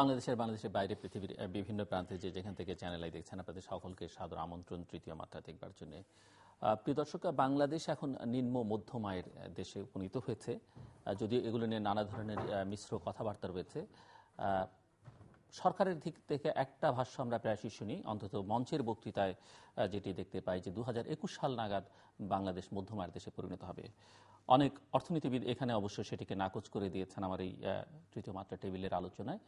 বাংলাদেশের বাংলাদেশের বাইরে পৃথিবীর বিভিন্ন প্রান্তে যে যেখান থেকে চ্যানেল আই দেখছেন আপনাদের সকলকে সাদর আমন্ত্রণ তৃতীয় মাত্রা দেখবার জন্য প্রিয় দর্শক বাংলাদেশ এখন নিম্ন মধ্যম আয়ের দেশে উপনীত হয়েছে যদিও এগুলো নিয়ে নানা ধরনের মিশ্র কথাবার্তা রয়েছে সরকারের দিক থেকে একটা ভাষ্য আমরা প্রায়শই শুনি অন্তত মঞ্চের বক্তৃতায় যেটি দেখতে পাই যে দু সাল নাগাদ বাংলাদেশ মধ্যম আয়ের দেশে পরিণত হবে অনেক অর্থনীতিবিদ এখানে অবশ্য সেটিকে নাকচ করে দিয়েছেন আমার এই তৃতীয় মাত্রা টেবিলের আলোচনায়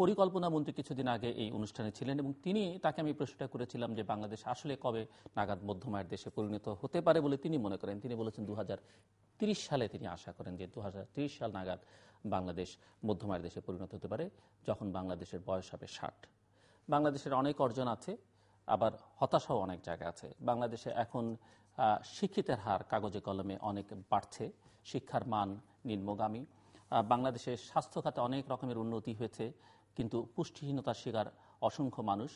পরিকল্পনা মন্ত্রী কিছুদিন আগে এই অনুষ্ঠানে ছিলেন এবং তিনি তাকে আমি প্রশ্নটা করেছিলাম যে বাংলাদেশ আসলে কবে নাগাদ মধ্যমায়ের দেশে পরিণত হতে পারে বলে তিনি মনে করেন তিনি বলেছেন দু সালে তিনি আশা করেন যে দু সাল নাগাদ বাংলাদেশ মধ্যমায়ের দেশে পরিণত হতে পারে যখন বাংলাদেশের বয়স হবে ষাট বাংলাদেশের অনেক অর্জন আছে আবার হতাশাও অনেক জায়গা আছে বাংলাদেশে এখন শিক্ষিতের হার কাগজে কলমে অনেক বাড়ছে শিক্ষার মান নিম্নগামী বাংলাদেশের স্বাস্থ্য খাতে অনেক রকমের উন্নতি হয়েছে কিন্তু পুষ্টিহীনতার শিকার অসংখ্য মানুষ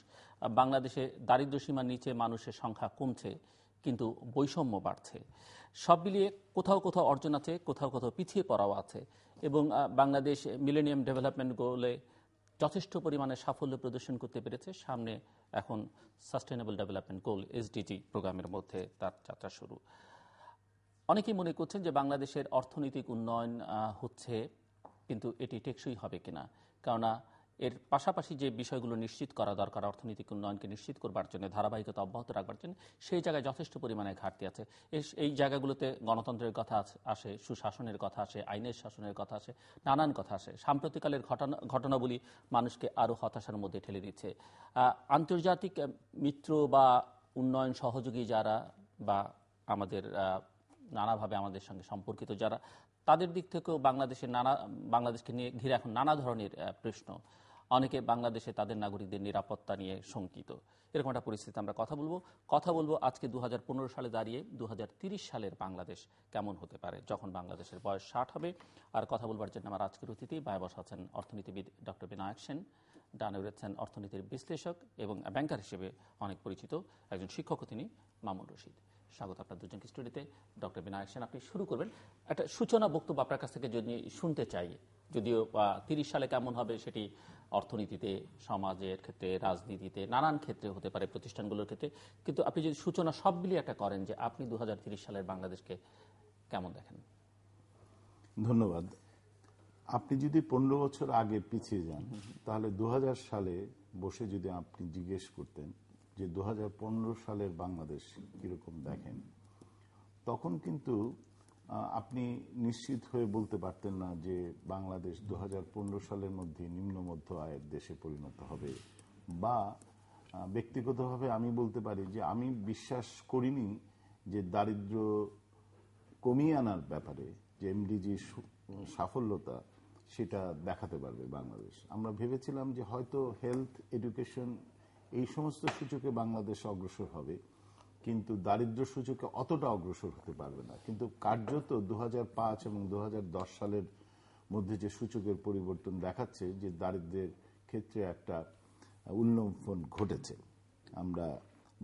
বাংলাদেশে দারিদ্র্যসীমার নিচে মানুষের সংখ্যা কমছে কিন্তু বৈষম্য বাড়ছে সব মিলিয়ে কোথাও কোথাও অর্জন আছে কোথাও কোথাও পিছিয়ে পড়াও আছে এবং বাংলাদেশ মিলেনিয়াম ডেভেলপমেন্ট গোলে যথেষ্ট পরিমাণে সাফল্য প্রদর্শন করতে পেরেছে সামনে এখন সাস্টেনেবল ডেভেলপমেন্ট গোল এসডিজি প্রোগ্রামের মধ্যে তার যাত্রা শুরু অনেকেই মনে করছেন যে বাংলাদেশের অর্থনৈতিক উন্নয়ন হচ্ছে কিন্তু এটি টেকসই হবে কিনা কেননা এর পাশাপাশি যে বিষয়গুলো নিশ্চিত করা দরকার অর্থনৈতিক উন্নয়নকে নিশ্চিত করবার জন্য ধারাবাহিকতা অব্যাহত রাখবার জন্য সেই জায়গায় যথেষ্ট পরিমাণে ঘাটতি আছে এই জায়গাগুলোতে গণতন্ত্রের কথা আসে সুশাসনের কথা আসে আইনের শাসনের কথা আসে নানান কথা আসে সাম্প্রতিকালের ঘটনা ঘটনাবলী মানুষকে আরও হতাশার মধ্যে ঠেলে দিচ্ছে আন্তর্জাতিক মিত্র বা উন্নয়ন সহযোগী যারা বা আমাদের নানাভাবে আমাদের সঙ্গে সম্পর্কিত যারা তাদের দিক থেকেও বাংলাদেশের নানা বাংলাদেশকে নিয়ে ঘিরে এখন নানা ধরনের প্রশ্ন অনেকে বাংলাদেশে তাদের নাগরিকদের নিরাপত্তা নিয়ে শঙ্কিত এরকম একটা পরিস্থিতি আমরা কথা বলবো কথা বলবো আজকে দু সালে দাঁড়িয়ে দু সালের বাংলাদেশ কেমন হতে পারে যখন বাংলাদেশের বয়স ষাট হবে আর কথা বলবার জন্য আমার আজকের অতিথি বায় বসাচ্ছেন অর্থনীতিবিদ ডক্টর বিনায়ক সেন ডানে রয়েছেন অর্থনীতির বিশ্লেষক এবং ব্যাংকার হিসেবে অনেক পরিচিত একজন শিক্ষকও তিনি মামুন রশিদ স্বাগত আপনার দুজনকে স্টুডিওতে ডক্টর বিনায়ক সেন আপনি শুরু করবেন একটা সূচনা বক্তব্য আপনার কাছ থেকে যদি শুনতে চাই যদিও বা তিরিশ সালে কেমন হবে সেটি অর্থনীতিতে সমাজের ক্ষেত্রে রাজনীতিতে নানান ক্ষেত্রে হতে পারে প্রতিষ্ঠানগুলোর ক্ষেত্রে কিন্তু আপনি যদি সূচনা সব মিলিয়ে একটা করেন যে আপনি দু সালের বাংলাদেশকে কেমন দেখেন ধন্যবাদ আপনি যদি পনেরো বছর আগে পিছিয়ে যান তাহলে দু সালে বসে যদি আপনি জিজ্ঞেস করতেন যে দু সালের বাংলাদেশ কীরকম দেখেন তখন কিন্তু আপনি নিশ্চিত হয়ে বলতে পারতেন না যে বাংলাদেশ দু সালের মধ্যে নিম্ন মধ্য আয়ের দেশে পরিণত হবে বা ব্যক্তিগতভাবে আমি বলতে পারি যে আমি বিশ্বাস করিনি যে দারিদ্র কমিয়ে আনার ব্যাপারে যে এমডিজি সাফল্যতা সেটা দেখাতে পারবে বাংলাদেশ আমরা ভেবেছিলাম যে হয়তো হেলথ এডুকেশন এই সমস্ত সূচকে বাংলাদেশ অগ্রসর হবে কিন্তু দারিদ্র সূচকে অতটা অগ্রসর হতে পারবে না কিন্তু কার্যত দু এবং দু সালের মধ্যে যে সূচকের পরিবর্তন দেখাচ্ছে যে দারিদ্রের ক্ষেত্রে একটা উল্লম্ফন ঘটেছে আমরা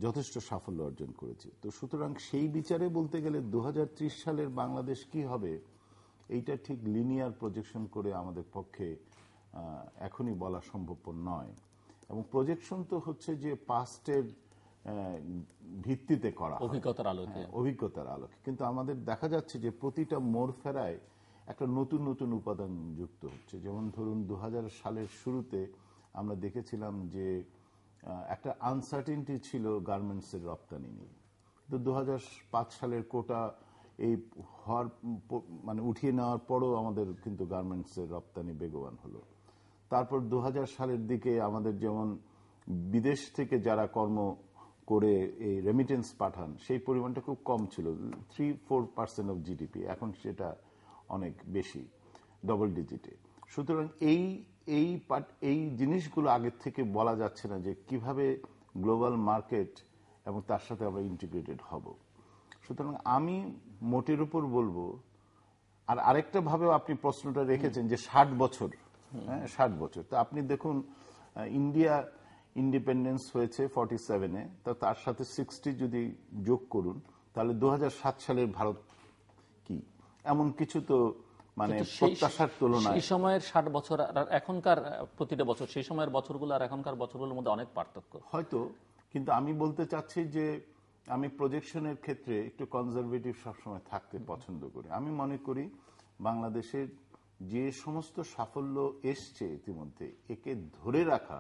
যথেষ্ট সাফল্য অর্জন করেছি তো সুতরাং সেই বিচারে বলতে গেলে দু সালের বাংলাদেশ কি হবে এইটা ঠিক লিনিয়ার প্রজেকশন করে আমাদের পক্ষে এখনই বলা সম্ভবপর নয় এবং প্রজেকশন তো হচ্ছে যে পাস্টের ভিত্তিতে করা অভিজ্ঞতার আলোকে হ্যাঁ, অভিজ্ঞতার আলোকে কিন্তু আমাদের দেখা যাচ্ছে যে প্রতিটা মোড় ফেরায় একটা নতুন নতুন উপাদান যুক্ত হচ্ছে যেমন ধরুন দু সালের শুরুতে আমরা দেখেছিলাম যে একটা আনসার্টিনটি ছিল গার্মেন্টসের রপ্তানি নিয়ে কিন্তু দু সালের কোটা এই হওয়ার মানে উঠিয়ে নেওয়ার পরও আমাদের কিন্তু গার্মেন্টসের রপ্তানি বেগবান হলো তারপর দু সালের দিকে আমাদের যেমন বিদেশ থেকে যারা কর্ম করে এই রেমিটেন্স পাঠান সেই পরিমাণটা খুব কম ছিল three four percent of GDP এখন সেটা অনেক বেশি ডবল ডিজিটে সুতরাং এই এই এই জিনিসগুলো আগের থেকে বলা যাচ্ছে না যে কিভাবে গ্লোবাল মার্কেট এবং তার সাথে আমরা ইন্টিগ্রেটেড হব সুতরাং আমি মোটের উপর বলবো আর আরেকটা ভাবেও আপনি প্রশ্নটা রেখেছেন যে ষাট বছর হ্যাঁ, ষাট বছর তো আপনি দেখুন ইন্ডিয়া ইন্ডিপেন্ডেন্স হয়েছে ফর্টি সেভেনে তো তার সাথে সিক্সটি যদি যোগ করুন তাহলে দু সালের ভারত কি এমন কিছু তো মানে প্রত্যাশার তুলনায় এই সময়ের ষাট বছর আর এখনকার প্রতিটা বছর সেই সময়ের বছরগুলো আর এখনকার বছরগুলোর মধ্যে অনেক পার্থক্য হয়তো কিন্তু আমি বলতে চাচ্ছি যে আমি প্রজেকশনের ক্ষেত্রে একটু কনজারভেটিভ সবসময় থাকতে পছন্দ করি আমি মনে করি বাংলাদেশের যে সমস্ত সাফল্য এসছে ইতিমধ্যে একে ধরে রাখা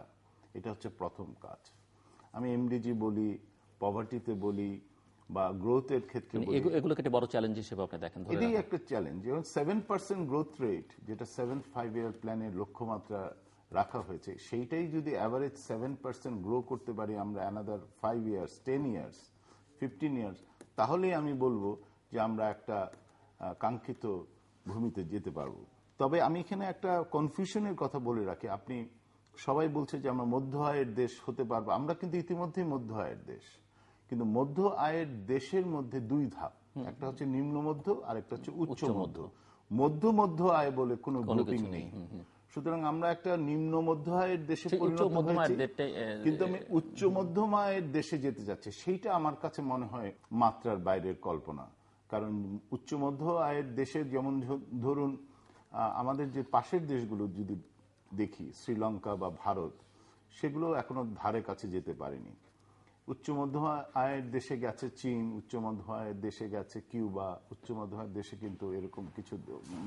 এটা হচ্ছে প্রথম কাজ আমি এমডিজি বলি পভার্টিতে বলি বা গ্রোথের ক্ষেত্রে মানে এগুলোকে একটা বড় চ্যালেঞ্জ হিসেবে আপনি দেখেন এটাই একটা চ্যালেঞ্জ যেমন সেভেন পার্সেন্ট গ্রোথ রেট যেটা সেভেন ফাইভ ইয়ার প্ল্যানের লক্ষ্যমাত্রা রাখা হয়েছে সেইটাই যদি অ্যাভারেজ সেভেন পার্সেন্ট গ্রো করতে পারি আমরা another five years ten years fifteen years তাহলেই আমি বলবো যে আমরা একটা কাঙ্ক্ষিত ভূমিতে যেতে পারবো তবে আমি এখানে একটা কনফিউশনের কথা বলে রাখি আপনি সবাই বলছে যে আমরা মধ্য আয়ের দেশ হতে পারবো আমরা কিন্তু ইতিমধ্যে মধ্য আয়ের দেশ কিন্তু মধ্য আয়ের দেশের মধ্যে দুই ধাপ একটা হচ্ছে নিম্ন মধ্য আর একটা হচ্ছে উচ্চ মধ্য মধ্য মধ্য আয় বলে কোনো গ্রুপিং নেই সুতরাং আমরা একটা নিম্ন মধ্য আয়ের দেশে কিন্তু আমি উচ্চ মধ্যম আয়ের দেশে যেতে যাচ্ছি সেইটা আমার কাছে মনে হয় মাত্রার বাইরের কল্পনা কারণ উচ্চ মধ্য আয়ের দেশে যেমন ধরুন আমাদের যে পাশের দেশগুলো যদি দেখি শ্রীলঙ্কা বা ভারত সেগুলো এখনো ধারে কাছে যেতে পারেনি উচ্চ মধ্য আয়ের দেশে গেছে চীন উচ্চ মধ্য আয়ের দেশে গেছে কিউবা উচ্চ মধ্য আয়ের দেশে কিন্তু এরকম কিছু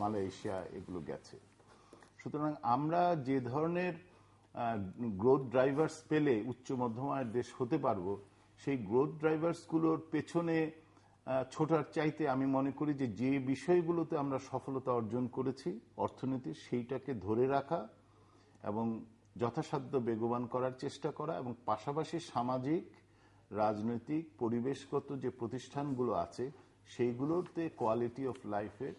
মালয়েশিয়া এগুলো গেছে সুতরাং আমরা যে ধরনের গ্রোথ ড্রাইভার্স পেলে উচ্চ মধ্য আয়ের দেশ হতে পারবো সেই গ্রোথ ড্রাইভার্সগুলোর পেছনে ছোটার চাইতে আমি মনে করি যে যে বিষয়গুলোতে আমরা সফলতা অর্জন করেছি অর্থনীতি সেইটাকে ধরে রাখা এবং যথাসাধ্য বেগবান করার চেষ্টা করা এবং পাশাপাশি সামাজিক রাজনৈতিক পরিবেশগত যে প্রতিষ্ঠানগুলো আছে সেইগুলোতে কোয়ালিটি অফ লাইফের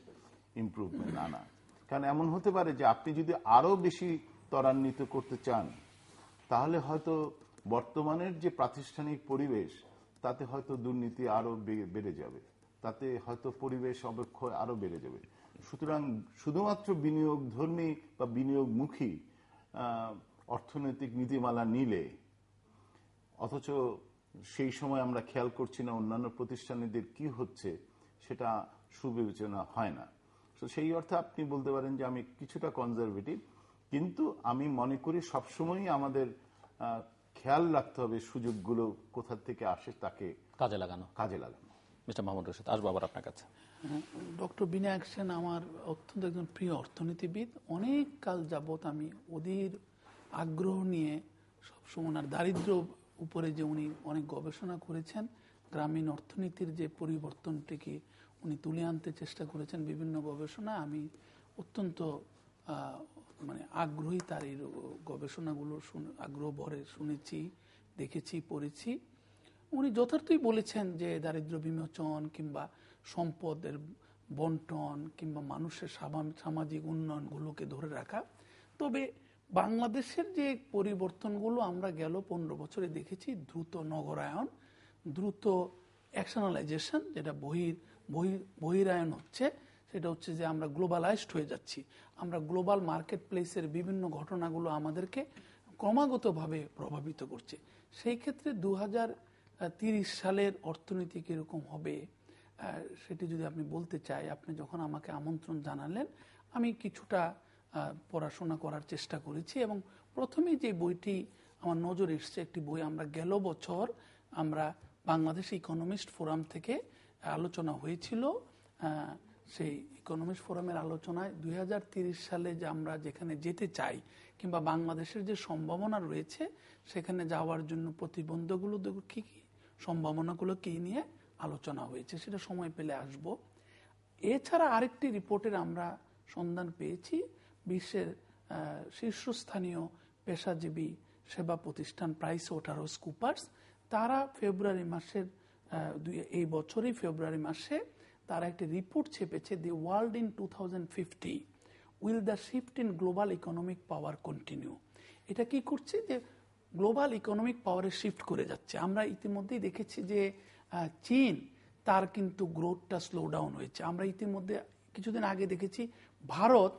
ইম্প্রুভমেন্ট আনা কারণ এমন হতে পারে যে আপনি যদি আরও বেশি ত্বরান্বিত করতে চান তাহলে হয়তো বর্তমানের যে প্রাতিষ্ঠানিক পরিবেশ তাতে হয়তো দুর্নীতি আরো বেড়ে যাবে তাতে হয়তো পরিবেশ অবক্ষয় আরো বেড়ে যাবে সুতরাং শুধুমাত্র বিনিয়োগ ধর্মী বা বিনিয়োগমুখী অর্থনৈতিক নীতিমালা নিলে অথচ সেই সময় আমরা খেয়াল করছি না অন্যান্য প্রতিষ্ঠানীদের কি হচ্ছে সেটা সুবিবেচনা হয় না তো সেই অর্থে আপনি বলতে পারেন যে আমি কিছুটা কনজারভেটিভ কিন্তু আমি মনে করি সবসময়ই আমাদের খেয়াল রাখতে হবে সুযোগগুলো কোথা থেকে আসে তাকে কাজে লাগানো কাজে লাগানো মিস্টার মোহাম্মদ রশিদ আসবো আবার আপনার কাছে ডক্টর বিনায়ক সেন আমার অত্যন্ত একজন প্রিয় অর্থনীতিবিদ অনেক কাল যাবৎ আমি অধীর আগ্রহ নিয়ে সবসময় ওনার দারিদ্র উপরে যে উনি অনেক গবেষণা করেছেন গ্রামীণ অর্থনীতির যে পরিবর্তনটিকে উনি তুলে আনতে চেষ্টা করেছেন বিভিন্ন গবেষণা আমি অত্যন্ত মানে আগ্রহী তার এই গবেষণাগুলো আগ্রহ ভরে শুনেছি দেখেছি পড়েছি উনি যথার্থই বলেছেন যে দারিদ্র বিমোচন কিংবা সম্পদের বন্টন কিংবা মানুষের সামাজিক উন্নয়নগুলোকে ধরে রাখা তবে বাংলাদেশের যে পরিবর্তনগুলো আমরা গেল পনেরো বছরে দেখেছি দ্রুত নগরায়ন দ্রুত অ্যাকশনালাইজেশন যেটা বহির বহিরায়ন হচ্ছে সেটা হচ্ছে যে আমরা গ্লোবালাইজড হয়ে যাচ্ছি আমরা গ্লোবাল মার্কেট প্লেসের বিভিন্ন ঘটনাগুলো আমাদেরকে ক্রমাগতভাবে প্রভাবিত করছে সেই ক্ষেত্রে দু সালের অর্থনীতি কীরকম হবে সেটি যদি আপনি বলতে চাই আপনি যখন আমাকে আমন্ত্রণ জানালেন আমি কিছুটা পড়াশোনা করার চেষ্টা করেছি এবং প্রথমে যে বইটি আমার নজর এসছে একটি বই আমরা গেল বছর আমরা বাংলাদেশ ইকোনমিস্ট ফোরাম থেকে আলোচনা হয়েছিল সেই ইকোনমিক্স ফোরামের আলোচনায় দুই সালে যে আমরা যেখানে যেতে চাই কিংবা বাংলাদেশের যে সম্ভাবনা রয়েছে সেখানে যাওয়ার জন্য প্রতিবন্ধকগুলো কি কি সম্ভাবনাগুলো কি নিয়ে আলোচনা হয়েছে সেটা সময় পেলে আসব এছাড়া আরেকটি রিপোর্টের আমরা সন্ধান পেয়েছি বিশ্বের শীর্ষস্থানীয় পেশাজীবী সেবা প্রতিষ্ঠান প্রাইস ওটারস কুপার্স তারা ফেব্রুয়ারি মাসের এই বছরই ফেব্রুয়ারি মাসে তারা একটি রিপোর্ট ছেপেছে the world in two will the shift in global economic power continue এটা কি করছে যে গ্লোবাল ইকোনমিক পাওয়ারে শিফট করে যাচ্ছে আমরা ইতিমধ্যেই দেখেছি যে চীন তার কিন্তু গ্রোথটা স্লো ডাউন হয়েছে আমরা ইতিমধ্যে কিছুদিন আগে দেখেছি ভারত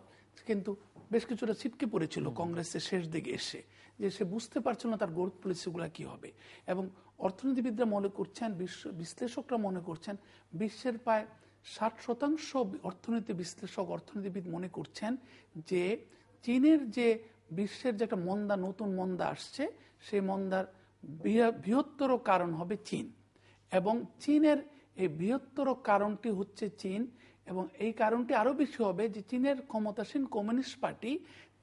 কিন্তু বেশ কিছুটা ছিটকে পড়েছিল কংগ্রেসের শেষ দিকে এসে যে সে বুঝতে পারছে না তার গ্রোথ পলিসিগুলো কি হবে এবং অর্থনীতিবিদরা মনে করছেন বিশ্ব বিশ্লেষকরা মনে করছেন বিশ্বের প্রায় ষাট শতাংশ অর্থনীতি বিশ্লেষক অর্থনীতিবিদ মনে করছেন যে চীনের যে বিশ্বের যে একটা মন্দা নতুন মন্দা আসছে সেই মন্দার বৃহত্তর কারণ হবে চীন এবং চীনের এই বৃহত্তর কারণটি হচ্ছে চীন এবং এই কারণটি আরও বেশি হবে যে চীনের ক্ষমতাসীন কমিউনিস্ট পার্টি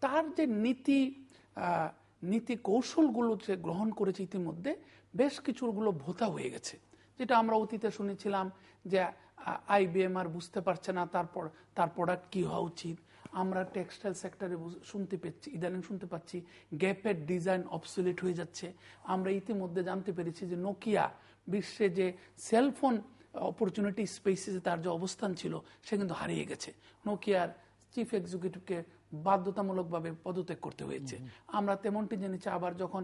তার যে নীতি নীতি কৌশলগুলো যে গ্রহণ করেছে ইতিমধ্যে বেশ কিছুগুলো ভোতা হয়ে গেছে যেটা আমরা অতীতে শুনেছিলাম যে আইবিএম আর বুঝতে পারছে না তারপর তার প্রোডাক্ট কী হওয়া উচিত আমরা টেক্সটাইল সেক্টরে শুনতে পেয়েছি ইদানিং শুনতে পাচ্ছি গ্যাপের ডিজাইন অবসুলেট হয়ে যাচ্ছে আমরা ইতিমধ্যে জানতে পেরেছি যে নোকিয়া বিশ্বে যে সেলফোন অপরচুনিটি স্পেসে তার যে অবস্থান ছিল সে কিন্তু হারিয়ে গেছে নোকিয়ার চিফ এক্সিকিউটিভকে বাধ্যতামূলকভাবে পদত্যাগ করতে হয়েছে আমরা তেমনটি জেনেছি আবার যখন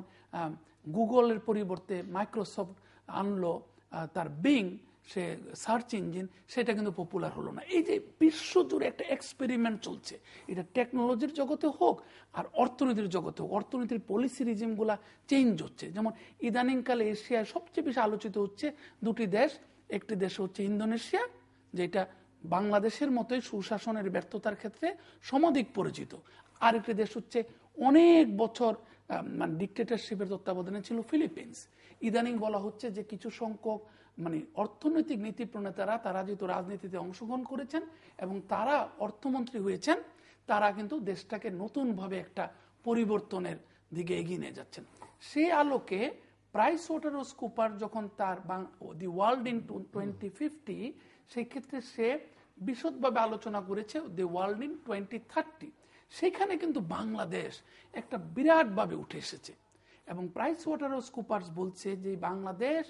গুগলের পরিবর্তে মাইক্রোসফট আনলো তার বিং সে সার্চ ইঞ্জিন সেটা কিন্তু পপুলার হলো না এই যে বিশ্বজুড়ে একটা এক্সপেরিমেন্ট চলছে এটা টেকনোলজির জগতে হোক আর অর্থনীতির জগতে হোক অর্থনীতির পলিসি রিজিমগুলা চেঞ্জ হচ্ছে যেমন ইদানিংকালে এশিয়ায় সবচেয়ে বেশি আলোচিত হচ্ছে দুটি দেশ একটি দেশ হচ্ছে ইন্দোনেশিয়া যেটা বাংলাদেশের মতোই সুশাসনের ব্যর্থতার ক্ষেত্রে সমধিক পরিচিত আরেকটি দেশ হচ্ছে অনেক বছর মানে ডিক্টেটরশিপের তত্ত্বাবধানে ছিল ফিলিপিন্স ইদানিং বলা হচ্ছে যে কিছু সংখ্যক মানে অর্থনৈতিক নীতি প্রণেতারা তারা যেহেতু রাজনীতিতে অংশগ্রহণ করেছেন এবং তারা অর্থমন্ত্রী হয়েছেন তারা কিন্তু দেশটাকে নতুনভাবে একটা পরিবর্তনের দিকে এগিয়ে নিয়ে যাচ্ছেন সে আলোকে প্রাইস ওয়াটারস কুপার যখন তার the world in twenty fifty সেক্ষেত্রে সে বিশদভাবে আলোচনা করেছে the world in twenty thirty সেখানে কিন্তু বাংলাদেশ একটা বিরাটভাবে উঠে এসেছে এবং প্রাইস ওয়াটার স্কুপার্স বলছে যে বাংলাদেশ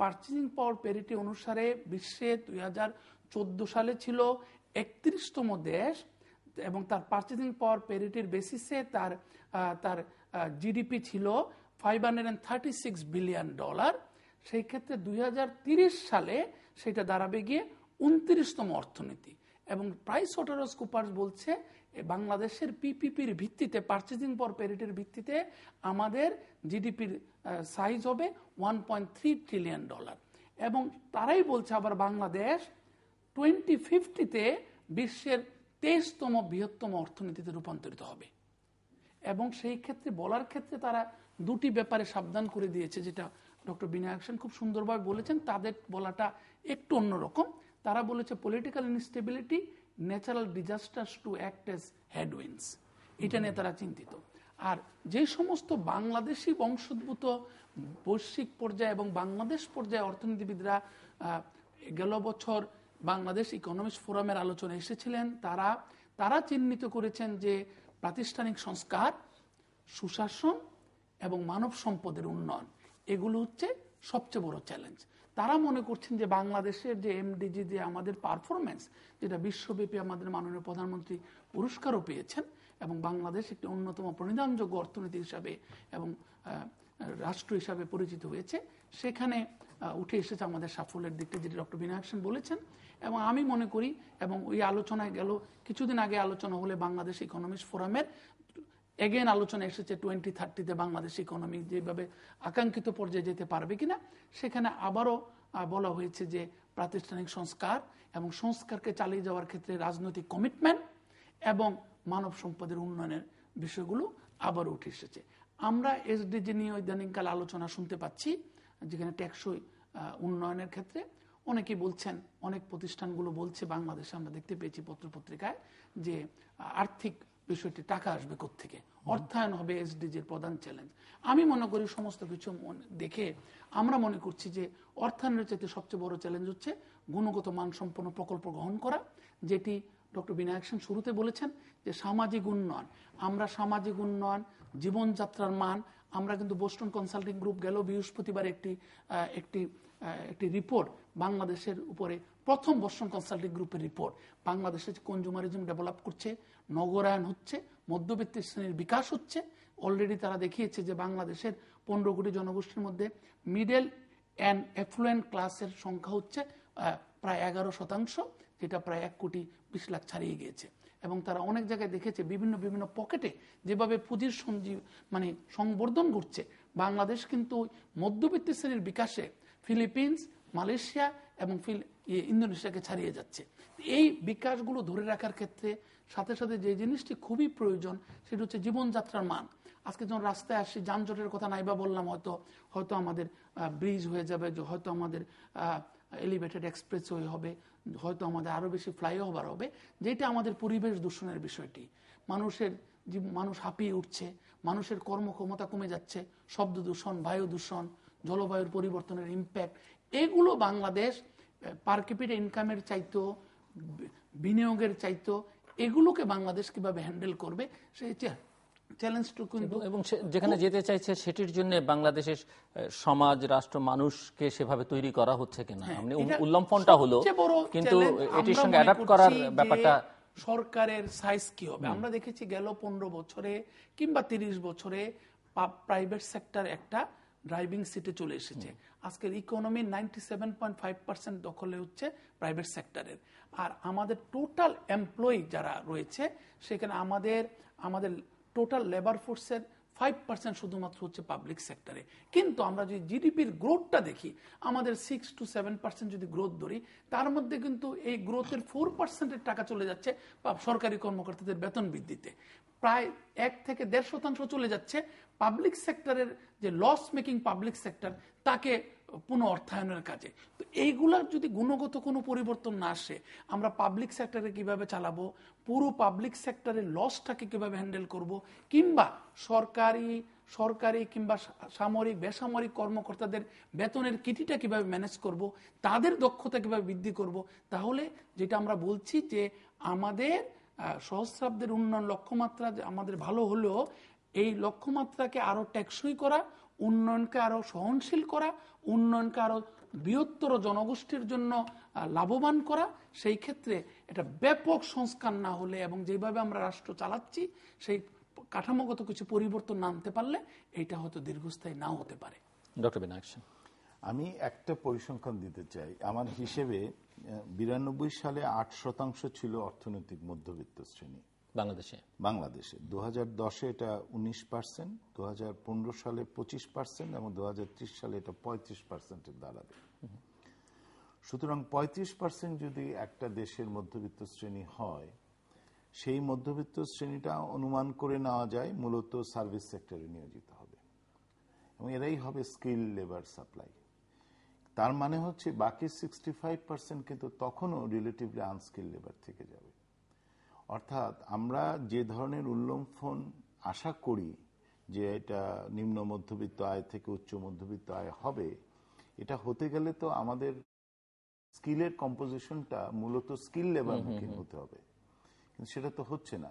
পার্চেজিং পাওয়ার পেরিটি অনুসারে বিশ্বে দুই সালে ছিল একত্রিশতম দেশ এবং তার পার্চেজিং পাওয়ার পেরিটির বেসিসে তার তার জিডিপি ছিল ফাইভ বিলিয়ন ডলার সেই ক্ষেত্রে দুই সালে সেটা দাঁড়াবে গিয়ে উনত্রিশতম অর্থনীতি এবং প্রাইস ওটারস কুপার বলছে বাংলাদেশের পিপিপির ভিত্তিতে পার্চেজিং পর প্যারিটির ভিত্তিতে আমাদের জিডিপির সাইজ হবে ওয়ান ট্রিলিয়ন ডলার এবং তারাই বলছে আবার বাংলাদেশ টোয়েন্টি ফিফটিতে বিশ্বের তেইশতম বৃহত্তম অর্থনীতিতে রূপান্তরিত হবে এবং সেই ক্ষেত্রে বলার ক্ষেত্রে তারা দুটি ব্যাপারে সাবধান করে দিয়েছে যেটা ডক্টর বিনায়ক সেন খুব সুন্দরভাবে বলেছেন তাদের বলাটা একটু অন্যরকম তারা বলেছে political instability natural disaster to act as headwinds এটা নিয়ে তারা চিন্তিত আর যে সমস্ত বাংলাদেশি বংশোদ্ভূত বৈশ্বিক পর্যায়ে এবং বাংলাদেশ পর্যায়ে অর্থনীতিবিদরা গেল বছর বাংলাদেশ ইকোনমিক্স ফোরামের আলোচনা এসেছিলেন তারা তারা চিহ্নিত করেছেন যে প্রাতিষ্ঠানিক সংস্কার সুশাসন এবং মানব সম্পদের উন্নয়ন এগুলো হচ্ছে সবচেয়ে বড় চ্যালেঞ্জ তারা মনে করছেন যে বাংলাদেশের যে এমডিজি যে আমাদের পারফরমেন্স যেটা বিশ্বব্যাপী আমাদের মাননীয় প্রধানমন্ত্রী পুরস্কারও পেয়েছেন এবং বাংলাদেশ একটি অন্যতম প্রণিধানযোগ্য অর্থনীতি হিসাবে এবং রাষ্ট্র হিসাবে পরিচিত হয়েছে সেখানে উঠে এসেছে আমাদের সাফল্যের দিকটা যেটি ডক্টর বিনায়ক সেন বলেছেন এবং আমি মনে করি এবং ওই আলোচনায় গেল কিছুদিন আগে আলোচনা হলে বাংলাদেশ ইকোনমিক্স ফোরামের এগেন আলোচনা এসেছে টোয়েন্টি থার্টিতে বাংলাদেশ ইকোনমি যেভাবে আকাঙ্ক্ষিত পর্যায়ে যেতে পারবে কিনা সেখানে আবারও বলা হয়েছে যে প্রাতিষ্ঠানিক সংস্কার এবং সংস্কারকে চালিয়ে যাওয়ার ক্ষেত্রে রাজনৈতিক কমিটমেন্ট এবং মানব সম্পদের উন্নয়নের বিষয়গুলো আবারও উঠে এসেছে আমরা এসডিজি নিয়ে ইদানিংকাল আলোচনা শুনতে পাচ্ছি যেখানে টেকসই উন্নয়নের ক্ষেত্রে অনেকে বলছেন অনেক প্রতিষ্ঠানগুলো বলছে বাংলাদেশে আমরা দেখতে পেয়েছি পত্রপত্রিকায় যে আর্থিক বিষয়টি টাকা আসবে থেকে অর্থায়ন হবে এসডিজির প্রধান চ্যালেঞ্জ আমি মনে করি সমস্ত কিছু দেখে আমরা মনে করছি যে অর্থায়নের চাইতে সবচেয়ে বড় চ্যালেঞ্জ হচ্ছে গুণগত মানসম্পন্ন প্রকল্প গ্রহণ করা যেটি ডক্টর বিনায়ক সেন শুরুতে বলেছেন যে সামাজিক উন্নয়ন আমরা সামাজিক উন্নয়ন জীবনযাত্রার মান আমরা কিন্তু বোস্টন কনসাল্টিং গ্রুপ গেল বৃহস্পতিবার একটি একটি একটি রিপোর্ট বাংলাদেশের উপরে প্রথম বর্ষণ কনসাল্টিং গ্রুপের রিপোর্ট বাংলাদেশে কনজুমারিজম ডেভেলপ করছে নগরায়ন হচ্ছে মধ্যবিত্ত শ্রেণীর বিকাশ হচ্ছে অলরেডি তারা দেখিয়েছে যে বাংলাদেশের পনেরো কোটি জনগোষ্ঠীর মধ্যে মিডল অ্যান্ড অ্যাফ্লুয়েন্ট ক্লাসের সংখ্যা হচ্ছে প্রায় এগারো শতাংশ যেটা প্রায় এক কোটি বিশ লাখ ছাড়িয়ে গিয়েছে এবং তারা অনেক জায়গায় দেখেছে বিভিন্ন বিভিন্ন পকেটে যেভাবে পুঁজির সঞ্জীব মানে সংবর্ধন ঘটছে বাংলাদেশ কিন্তু মধ্যবিত্ত শ্রেণীর বিকাশে ফিলিপিন্স মালয়েশিয়া এবং ইন্দোনেশিয়াকে ছাড়িয়ে যাচ্ছে এই বিকাশগুলো ধরে রাখার ক্ষেত্রে সাথে সাথে যে জিনিসটি খুবই প্রয়োজন সেটি হচ্ছে জীবনযাত্রার মান আজকে যখন রাস্তায় আসি যানজটের কথা নাই বা বললাম হয়তো হয়তো আমাদের ব্রিজ হয়ে যাবে হয়তো আমাদের এলিভেটেড এক্সপ্রেস ওয়ে হবে হয়তো আমাদের আরও বেশি ফ্লাইওভার হবে যেটা আমাদের পরিবেশ দূষণের বিষয়টি মানুষের মানুষ হাঁপিয়ে উঠছে মানুষের কর্মক্ষমতা কমে যাচ্ছে শব্দ দূষণ বায়ু দূষণ জলবায়ুর পরিবর্তনের ইম্প্যাক্ট এগুলো বাংলাদেশ পার ক্যাপিটা ইনকামের চাইতো বিনিয়োগের চাইতো এগুলোকে বাংলাদেশ কিভাবে হ্যান্ডেল করবে সেই যেখানে যেতে চাইছে সেটির জন্য বাংলাদেশের সমাজ রাষ্ট্র মানুষকে সেভাবে তৈরি করা হচ্ছে কিনা হ্যাঁ, কিন্তু এটির সঙ্গে করার ব্যাপারটা সরকারের সাইজ কি হবে আমরা দেখেছি গেল পনেরো বছরে কিংবা তিরিশ বছরে প্রাইভেট সেক্টর একটা ড্রাইভিং সিটে চলে এসেছে আজকের ইকোনমির ninety seven point five percent দখলে হচ্ছে প্রাইভেট সেক্টরের আর আমাদের টোটাল এমপ্লয়ি যারা রয়েছে সেখানে আমাদের আমাদের টোটাল লেবার ফোর্সের ফাইভ পার্সেন্ট শুধুমাত্র হচ্ছে পাবলিক সেক্টরে কিন্তু আমরা যদি জিডিপির গ্রোথটা দেখি আমাদের সিক্স টু সেভেন পার্সেন্ট যদি গ্রোথ ধরি তার মধ্যে কিন্তু এই গ্রোথের ফোর পার্সেন্টের টাকা চলে যাচ্ছে সরকারি কর্মকর্তাদের বেতন বৃদ্ধিতে প্রায় এক থেকে দেড় শতাংশ চলে যাচ্ছে পাবলিক সেক্টরের যে লস মেকিং পাবলিক সেক্টর তাকে অর্থায়নের কাজে তো এইগুলার যদি গুণগত কোনো পরিবর্তন না আসে আমরা পাবলিক সেক্টরে কিভাবে চালাবো পুরো পাবলিক সেক্টরের লসটাকে কিভাবে হ্যান্ডেল করব কিংবা সরকারি সরকারি কিংবা সামরিক বেসামরিক কর্মকর্তাদের বেতনের কিটিটা কিভাবে ম্যানেজ করব তাদের দক্ষতা কিভাবে বৃদ্ধি করব তাহলে যেটা আমরা বলছি যে আমাদের সহস্রাব্দের উন্নয়ন লক্ষ্যমাত্রা আমাদের ভালো হলেও এই লক্ষ্যমাত্রাকে আরও টেকসই করা উন্নয়নকে আরো সহনশীল করা উন্নয়নকে আরো বৃহত্তর জনগোষ্ঠীর জন্য লাভবান করা সেই ক্ষেত্রে এটা ব্যাপক সংস্কার না হলে এবং যেভাবে আমরা রাষ্ট্র চালাচ্ছি সেই কাঠামোগত কিছু পরিবর্তন আনতে পারলে এটা হয়তো দীর্ঘস্থায়ী নাও হতে পারে আমি একটা পরিসংখ্যান দিতে চাই আমার হিসেবে বিরানব্বই সালে আট শতাংশ ছিল অর্থনৈতিক মধ্যবিত্ত শ্রেণী বাংলাদেশে বাংলাদেশে দু দশে এটা উনিশ পার্সেন্ট দু সালে পঁচিশ পার্সেন্ট এবং দু সালে এটা পঁয়ত্রিশ পার্সেন্টের দাঁড়াবে সুতরাং পঁয়ত্রিশ পার্সেন্ট যদি একটা দেশের মধ্যবিত্ত শ্রেণী হয় সেই মধ্যবিত্ত শ্রেণীটা অনুমান করে নেওয়া যায় মূলত সার্ভিস সেক্টরে নিয়োজিত হবে এবং এরাই হবে স্কিল লেবার সাপ্লাই তার মানে হচ্ছে বাকি সিক্সটি ফাইভ পার্সেন্ট কিন্তু তখনও রিলেটিভলি আনস্কিল লেবার থেকে যাবে অর্থাৎ আমরা যে ধরনের উল্লম্ফন আশা করি যে এটা নিম্ন মধ্যবিত্ত আয় থেকে উচ্চ মধ্যবিত্ত আয় হবে এটা হতে গেলে তো আমাদের স্কিলের কম্পোজিশনটা মূলত স্কিল লেভেল হতে হবে কিন্তু সেটা তো হচ্ছে না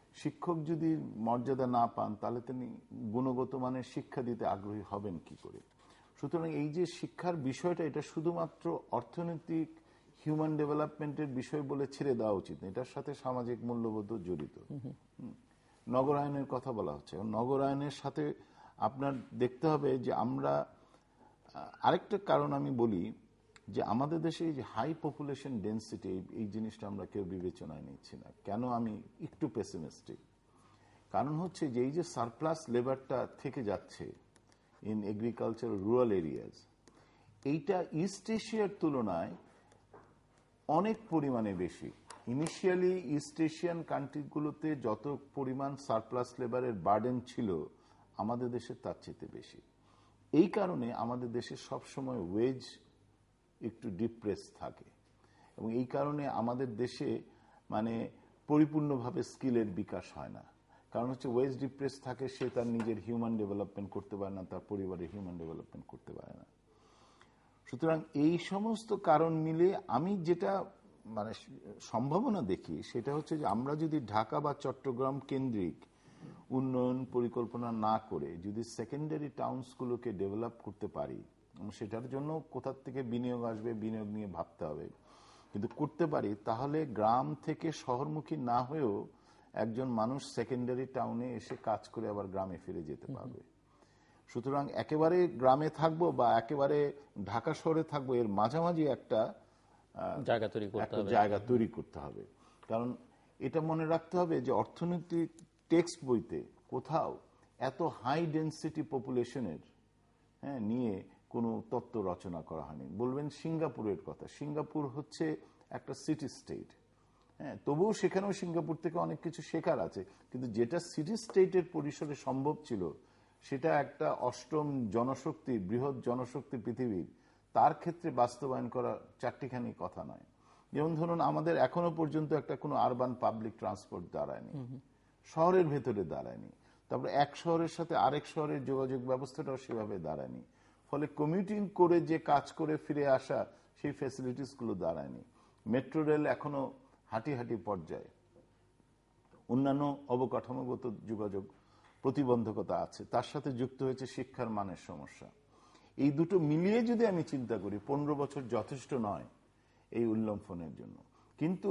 শিক্ষক যদি মর্যাদা না পান তাহলে তিনি গুণগত মানের শিক্ষা দিতে আগ্রহী হবেন কি করে সুতরাং এই যে শিক্ষার বিষয়টা এটা শুধুমাত্র অর্থনৈতিক হিউম্যান ডেভেলপমেন্টের বিষয় বলে ছেড়ে দেওয়া উচিত এটার সাথে সামাজিক মূল্যবোধ জড়িত নগরায়নের কথা বলা হচ্ছে নগরায়নের সাথে আপনার দেখতে হবে যে আমরা আরেকটা কারণ আমি বলি যে আমাদের দেশে এই যে হাই পপুলেশন ডেন্সিটি এই জিনিসটা আমরা কেউ বিবেচনায় নিচ্ছি না কেন আমি একটু পেসিমিস্টিক কারণ হচ্ছে যে এই যে সারপ্লাস লেবারটা থেকে যাচ্ছে ইন এগ্রিকালচার রুরাল এরিয়াজ এইটা ইস্ট এশিয়ার তুলনায় অনেক পরিমাণে বেশি ইনিশিয়ালি ইস্ট এশিয়ান কান্ট্রিগুলোতে যত পরিমাণ সারপ্লাস লেবারের বার্ডেন ছিল আমাদের দেশে তার চেয়ে বেশি এই কারণে আমাদের দেশে সবসময় ওয়েজ একটু ডিপ্রেস থাকে এবং এই কারণে আমাদের দেশে মানে পরিপূর্ণভাবে স্কিলের বিকাশ হয় না কারণ হচ্ছে ওয়েস্ট ডিপ্রেস থাকে সে তার নিজের হিউম্যান ডেভেলপমেন্ট করতে পারে না তার পরিবারের হিউম্যান ডেভেলপমেন্ট করতে পারে না সুতরাং এই সমস্ত কারণ মিলে আমি যেটা মানে সম্ভাবনা দেখি সেটা হচ্ছে যে আমরা যদি ঢাকা বা চট্টগ্রাম কেন্দ্রিক উন্নয়ন পরিকল্পনা না করে যদি সেকেন্ডারি টাউনসগুলোকে ডেভেলপ করতে পারি সেটার জন্য কোথার থেকে বিনিয়োগ আসবে বিনিয়োগ নিয়ে ভাবতে হবে কিন্তু করতে পারি তাহলে গ্রাম থেকে শহরমুখী না হয়েও একজন মানুষ সেকেন্ডারি টাউনে এসে কাজ করে আবার গ্রামে ফিরে যেতে পারবে সুতরাং একেবারে গ্রামে থাকবো বা একেবারে ঢাকা শহরে থাকবো এর মাঝামাঝি একটা জায়গা তৈরি করতে হবে জায়গা তৈরি করতে হবে কারণ এটা মনে রাখতে হবে যে অর্থনৈতিক টেক্সট বইতে কোথাও এত হাই ডেন্সিটি পপুলেশনের হ্যাঁ নিয়ে কোনো তত্ত্ব রচনা করা হয়নি বলবেন সিঙ্গাপুরের কথা সিঙ্গাপুর হচ্ছে একটা সিটি স্টেট হ্যাঁ তবুও সেখানেও সিঙ্গাপুর থেকে অনেক কিছু শেখার আছে কিন্তু যেটা সিটি স্টেটের পরিসরে সম্ভব ছিল সেটা একটা অষ্টম জনশক্তি বৃহৎ জনশক্তি পৃথিবীর তার ক্ষেত্রে বাস্তবায়ন করা চারটিখানি কথা নয় যেমন ধরুন আমাদের এখনো পর্যন্ত একটা কোনো আরবান পাবলিক ট্রান্সপোর্ট দাঁড়ায়নি শহরের ভেতরে দাঁড়ায়নি তারপরে এক শহরের সাথে আরেক শহরের যোগাযোগ ব্যবস্থাটাও সেভাবে দাঁড়ায়নি ফলে কমিউটিং করে যে কাজ করে ফিরে আসা সেই ফেসিলিটিসগুলো দাঁড়ায়নি মেট্রো রেল এখনও হাঁটি হাঁটি পর্যায়ে অন্যান্য অবকাঠামোগত যোগাযোগ প্রতিবন্ধকতা আছে তার সাথে যুক্ত হয়েছে শিক্ষার মানের সমস্যা এই দুটো মিলিয়ে যদি আমি চিন্তা করি পনেরো বছর যথেষ্ট নয় এই উল্লম্ফনের জন্য কিন্তু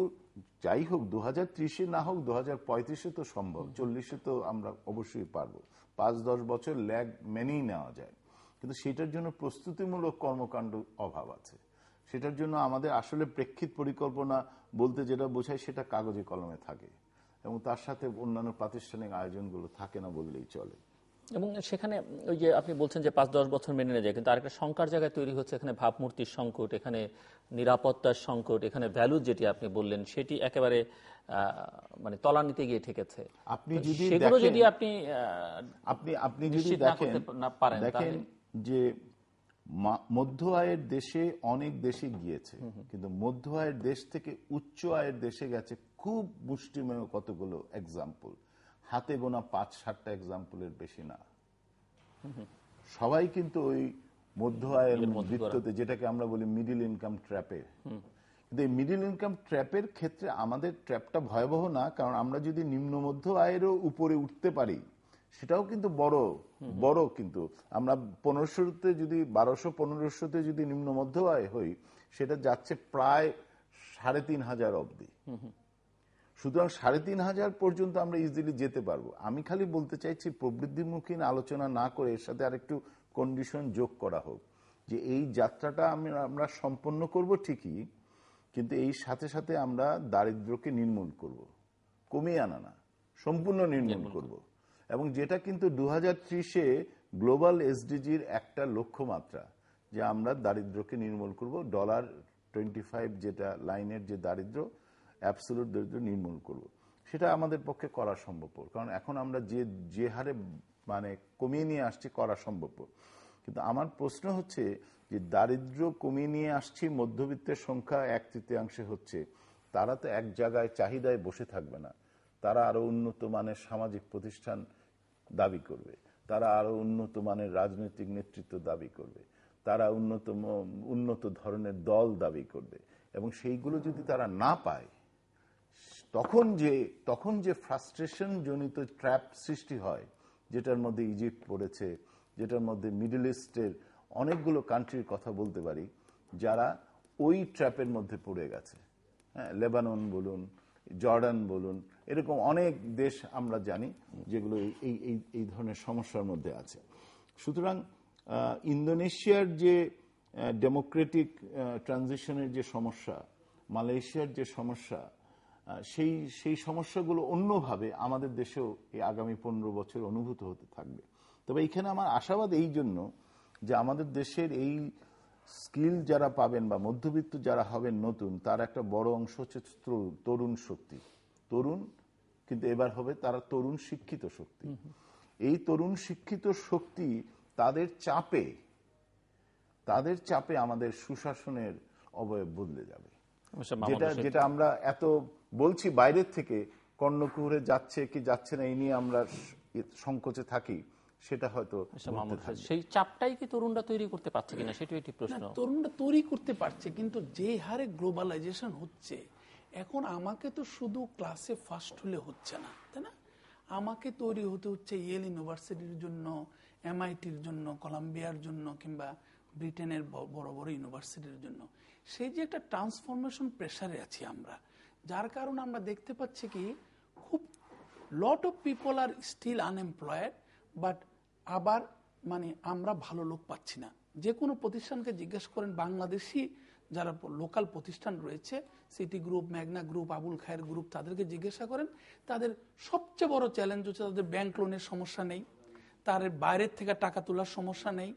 যাই হোক দু হাজার না হোক দু হাজার তো সম্ভব চল্লিশে তো আমরা অবশ্যই পারবো পাঁচ দশ বছর ল্যাগ মেনেই নেওয়া যায় কিন্তু সেটার জন্য প্রস্তুতিমূলক কর্মকাণ্ড অভাব আছে সেটার জন্য আমাদের আসলে প্রেক্ষিত পরিকল্পনা বলতে যেটা বোঝায় সেটা কাগজে কলমে থাকে এবং তার সাথে অন্যান্য প্রাতিষ্ঠানিক আয়োজনগুলো থাকে না বললেই চলে এবং সেখানে ওই যে আপনি বলছেন যে পাঁচ দশ বছর মেনে নেওয়া যায় কিন্তু আরেকটা শঙ্কার জায়গায় তৈরি হচ্ছে এখানে ভাবমূর্তির সংকট এখানে নিরাপত্তার সংকট এখানে ভ্যালু যেটি আপনি বললেন সেটি একেবারে মানে তলা নিতে গিয়ে ঠেকেছে আপনি যদি আপনি আপনি যদি দেখেন না পারেন দেখেন যে মধ্য আয়ের দেশে অনেক দেশে গিয়েছে কিন্তু মধ্য আয়ের দেশ থেকে উচ্চ আয়ের দেশে গেছে খুব মুষ্টিমেয় কতগুলো এক্সাম্পল হাতে গোনা পাঁচ সাতটা এক্সাম্পলের বেশি না সবাই কিন্তু ওই মধ্য আয়ের বৃত্ততে যেটাকে আমরা বলি মিডিল ইনকাম ট্র্যাপের কিন্তু এই মিডিল ইনকাম ট্র্যাপের ক্ষেত্রে আমাদের ট্র্যাপটা ভয়াবহ না কারণ আমরা যদি নিম্ন মধ্য আয়েরও উপরে উঠতে পারি সেটাও কিন্তু বড় বড় কিন্তু আমরা পনেরোশোতে যদি বারোশো পনেরোশোতে যদি নিম্ন মধ্য আয় হই সেটা যাচ্ছে প্রায় সাড়ে তিন হাজার অবধি সুতরাং সাড়ে তিন হাজার পর্যন্ত আমরা ইজিলি যেতে পারবো আমি খালি বলতে চাইছি প্রবৃদ্ধিমুখী আলোচনা না করে এর সাথে আরেকটু কন্ডিশন যোগ করা হোক যে এই যাত্রাটা আমরা সম্পন্ন করব ঠিকই কিন্তু এই সাথে সাথে আমরা দারিদ্রকে নির্মূল করব কমিয়ে আনা না সম্পূর্ণ নির্মূল করবো এবং যেটা কিন্তু দু হাজার গ্লোবাল এসডিজির একটা লক্ষ্যমাত্রা যে আমরা দারিদ্রকে নির্মূল করব ডলার টোয়েন্টি ফাইভ যেটা লাইনের যে দারিদ্র অ্যাবসলুট দারিদ্র নির্মূল করব। সেটা আমাদের পক্ষে করা সম্ভবপর কারণ এখন আমরা যে যে হারে মানে কমিয়ে নিয়ে আসছি করা সম্ভবপর কিন্তু আমার প্রশ্ন হচ্ছে যে দারিদ্র কমিয়ে নিয়ে আসছি মধ্যবিত্তের সংখ্যা এক তৃতীয়াংশে হচ্ছে তারা তো এক জায়গায় চাহিদায় বসে থাকবে না তারা আরও উন্নত মানের সামাজিক প্রতিষ্ঠান দাবি করবে তারা আরও উন্নত মানের রাজনৈতিক নেতৃত্ব দাবি করবে তারা উন্নত উন্নত ধরনের দল দাবি করবে এবং সেইগুলো যদি তারা না পায় তখন যে তখন যে ফ্রাস্ট্রেশন জনিত ট্র্যাপ সৃষ্টি হয় যেটার মধ্যে ইজিপ্ট পড়েছে যেটার মধ্যে মিডল ইস্টের অনেকগুলো কান্ট্রির কথা বলতে পারি যারা ওই ট্র্যাপের মধ্যে পড়ে গেছে হ্যাঁ লেবানন বলুন জর্ডান বলুন এরকম অনেক দেশ আমরা জানি যেগুলো এই এই এই ধরনের সমস্যার মধ্যে আছে সুতরাং ইন্দোনেশিয়ার যে ডেমোক্রেটিক ট্রানজিশনের যে সমস্যা মালয়েশিয়ার যে সমস্যা সেই সেই সমস্যাগুলো অন্যভাবে আমাদের দেশেও এই আগামী পনেরো বছর অনুভূত হতে থাকবে তবে এখানে আমার আশাবাদ এই জন্য যে আমাদের দেশের এই স্কিল যারা পাবেন বা মধ্যবিত্ত যারা হবেন নতুন তার একটা বড় অংশ হচ্ছে তরুণ শক্তি তরুণ কিন্তু এবার হবে তারা তরুণ শিক্ষিত শক্তি এই তরুণ শিক্ষিত শক্তি তাদের চাপে তাদের চাপে আমাদের সুশাসনের অবয়ব বদলে যাবে যেটা যেটা আমরা এত বলছি বাইরের থেকে কর্ণকুহরে যাচ্ছে কি যাচ্ছে না এই নিয়ে আমরা সংকোচে থাকি সেটা হয়তো সেই চাপটাই কি তরুণরা তৈরি করতে পারছে কিনা সেটাই একটি প্রশ্ন তরুণরা তৈরি করতে পারছে কিন্তু যে হারে গ্লোবালাইজেশন হচ্ছে এখন আমাকে তো শুধু ক্লাসে ফার্স্ট হলে হচ্ছে না তাই না আমাকে তৈরি হতে হচ্ছে ইয়েল ইউনিভার্সিটির জন্য এমআইটির জন্য কলাম্বিয়ার জন্য কিংবা ব্রিটেনের বড় বড় ইউনিভার্সিটির জন্য সেই যে একটা ট্রান্সফরমেশন প্রেশারে আছি আমরা যার কারণ আমরা দেখতে পাচ্ছি কি খুব lot of people are still unemployed but আবার মানে আমরা ভালো লোক পাচ্ছি না যে কোনো প্রতিষ্ঠানকে জিজ্ঞেস করেন বাংলাদেশি যারা লোকাল প্রতিষ্ঠান রয়েছে City Group Magna Group Abul Khair group তাদেরকে জিজ্ঞাসা করেন তাদের সবচেয়ে বড় চ্যালেঞ্জ হচ্ছে তাদের ব্যাংক লোনের সমস্যা নেই তার বাইরের থেকে টাকা তোলার সমস্যা নেই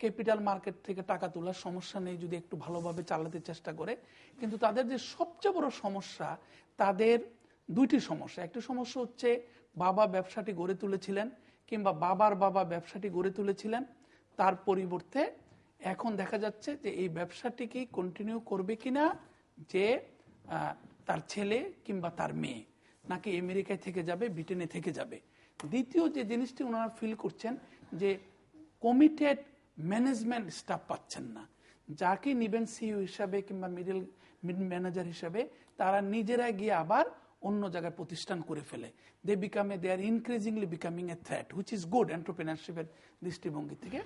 ক্যাপিটাল মার্কেট থেকে টাকা তোলার সমস্যা নেই যদি একটু ভালোভাবে চালাতে চেষ্টা করে কিন্তু তাদের যে সবচেয়ে বড় সমস্যা তাদের দুইটি সমস্যা একটি সমস্যা হচ্ছে বাবা ব্যবসাটি গড়ে তুলেছিলেন কিংবা বাবার বাবা ব্যবসাটি গড়ে তুলেছিলেন তার পরিবর্তে এখন দেখা যাচ্ছে যে এই ব্যবসাটি কি কন্টিনিউ করবে কিনা যে তার ছেলে কিংবা তার মেয়ে নাকি আমেরিকায় থেকে যাবে ব্রিটেনে থেকে যাবে দ্বিতীয় যে জিনিসটি ওনারা ফিল করছেন যে কমিটেড ম্যানেজমেন্ট স্টাফ পাচ্ছেন না যাকে নিবেন সিইও হিসাবে কিংবা মিডল মিড ম্যানেজার হিসাবে তারা নিজেরা গিয়ে আবার অন্য জায়গায় প্রতিষ্ঠান করে ফেলে they became they are increasingly becoming a threat which is good এন্টারপ্রিনারশিপের দৃষ্টিভঙ্গি থেকে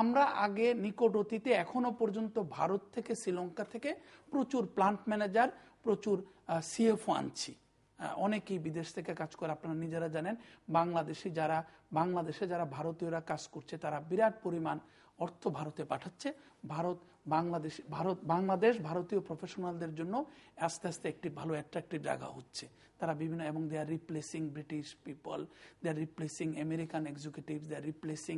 আমরা আগে নিকট অতীতে এখনো পর্যন্ত ভারত থেকে শ্রীলঙ্কা থেকে প্রচুর প্লান্ট ম্যানেজার প্রচুর সিএফও আনছি অনেকেই বিদেশ থেকে কাজ করে আপনারা নিজেরা জানেন বাংলাদেশে যারা বাংলাদেশে যারা ভারতীয়রা কাজ করছে তারা বিরাট পরিমাণ অর্থ ভারতে পাঠাচ্ছে ভারত বাংলাদেশ ভারত বাংলাদেশ ভারতীয় প্রফেশনালদের জন্য আস্তে আস্তে একটি ভালো অ্যাট্রাক্টিভ জায়গা হচ্ছে তারা বিভিন্ন এবং they are replacing British people they are replacing American executives they are replacing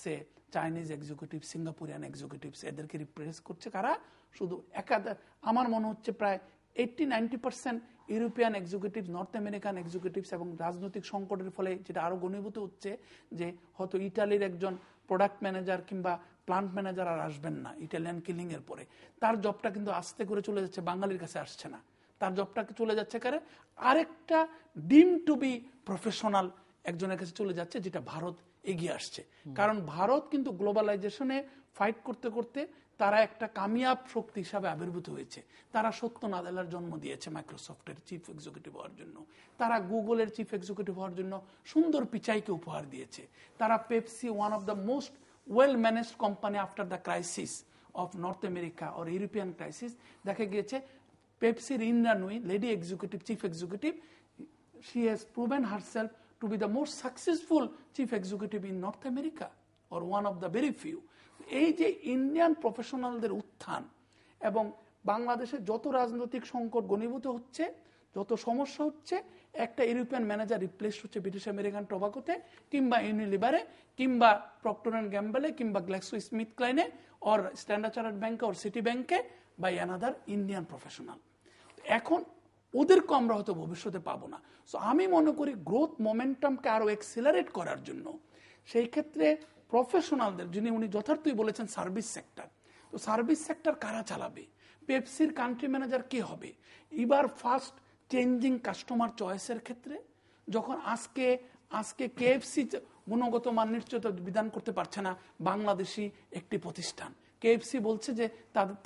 say Chinese executive Singaporean executives এদেরকে রিপ্লেস করছে কারা শুধু একাদা আমার মনে হচ্ছে প্রায় eighty ninety percent European executive North American executives এবং রাজনৈতিক সংকটের ফলে যেটা আরও ঘনীভূত হচ্ছে যে হয়তো ইটালির একজন প্রোডাক্ট ম্যানেজার কিংবা প্লান্ট ম্যানেজার আর আসবেন না ইটালিয়ান কিলিংয়ের পরে তার জবটা কিন্তু আস্তে করে চলে যাচ্ছে বাঙালির কাছে আসছে না তার জবটাকে চলে যাচ্ছে কারে আরেকটা ডিম টু বি প্রফেশনাল একজনের কাছে চলে যাচ্ছে যেটা ভারত এগিয়ে আসছে কারণ ভারত কিন্তু গ্লোবালাইজেশনে ফাইট করতে করতে তারা একটা কামিয়াব শক্তি হিসাবে আবির্ভূত হয়েছে তারা সত্য নাদালার জন্ম দিয়েছে মাইক্রোসফটের চিফ এক্সিকিউটিভ হওয়ার জন্য তারা গুগলের চিফ এক্সিকিউটিভ হওয়ার জন্য সুন্দর পিচাইকে উপহার দিয়েছে তারা Pepsi one of the most well managed company after the crisis of North America or European crisis দেখা গিয়েছে পেপসির Indra Nooyi lady executive chief executive she has proven herself to be the most successful chief executive in North America or one of the very few এই যে Indian প্রফেশনালদের উত্থান এবং বাংলাদেশে যত রাজনৈতিক সংকট গণীভূত হচ্ছে যত সমস্যা হচ্ছে একটা ইউরোপিয়ান ম্যানেজার রিপ্লেস হচ্ছে ব্রিটিশ আমেরিকান টোবাকোতে কিংবা ইউনিলিভারে কিংবা প্রক্টর অ্যান্ড গ্যাম্বলে কিংবা গ্ল্যাক্সো স্মিথ ক্লাইনে অর স্ট্যান্ডার্ড চার্টার্ড ব্যাংকে অর সিটি ব্যাংকে বা অ্যানাদার ইন্ডিয়ান প্রফেশনাল এখন ওদেরকে আমরা হয়তো ভবিষ্যতে পাবো না সো আমি মনে করি গ্রোথ মোমেন্টামকে আরও এক্সেলারেট করার জন্য সেই ক্ষেত্রে প্রফেশনালদের যিনি উনি যথার্থই বলেছেন সার্ভিস সেক্টর তো সার্ভিস সেক্টর কারা চালাবে পেপসির কান্ট্রি ম্যানেজার কে হবে এবার ফার্স্ট চেঞ্জিং কাস্টমার চয়েসের ক্ষেত্রে যখন আজকে আজকে কেএফসি গুণগত মান নিশ্চিত বিধান করতে পারছে না বাংলাদেশি একটি প্রতিষ্ঠান কেএফসি বলছে যে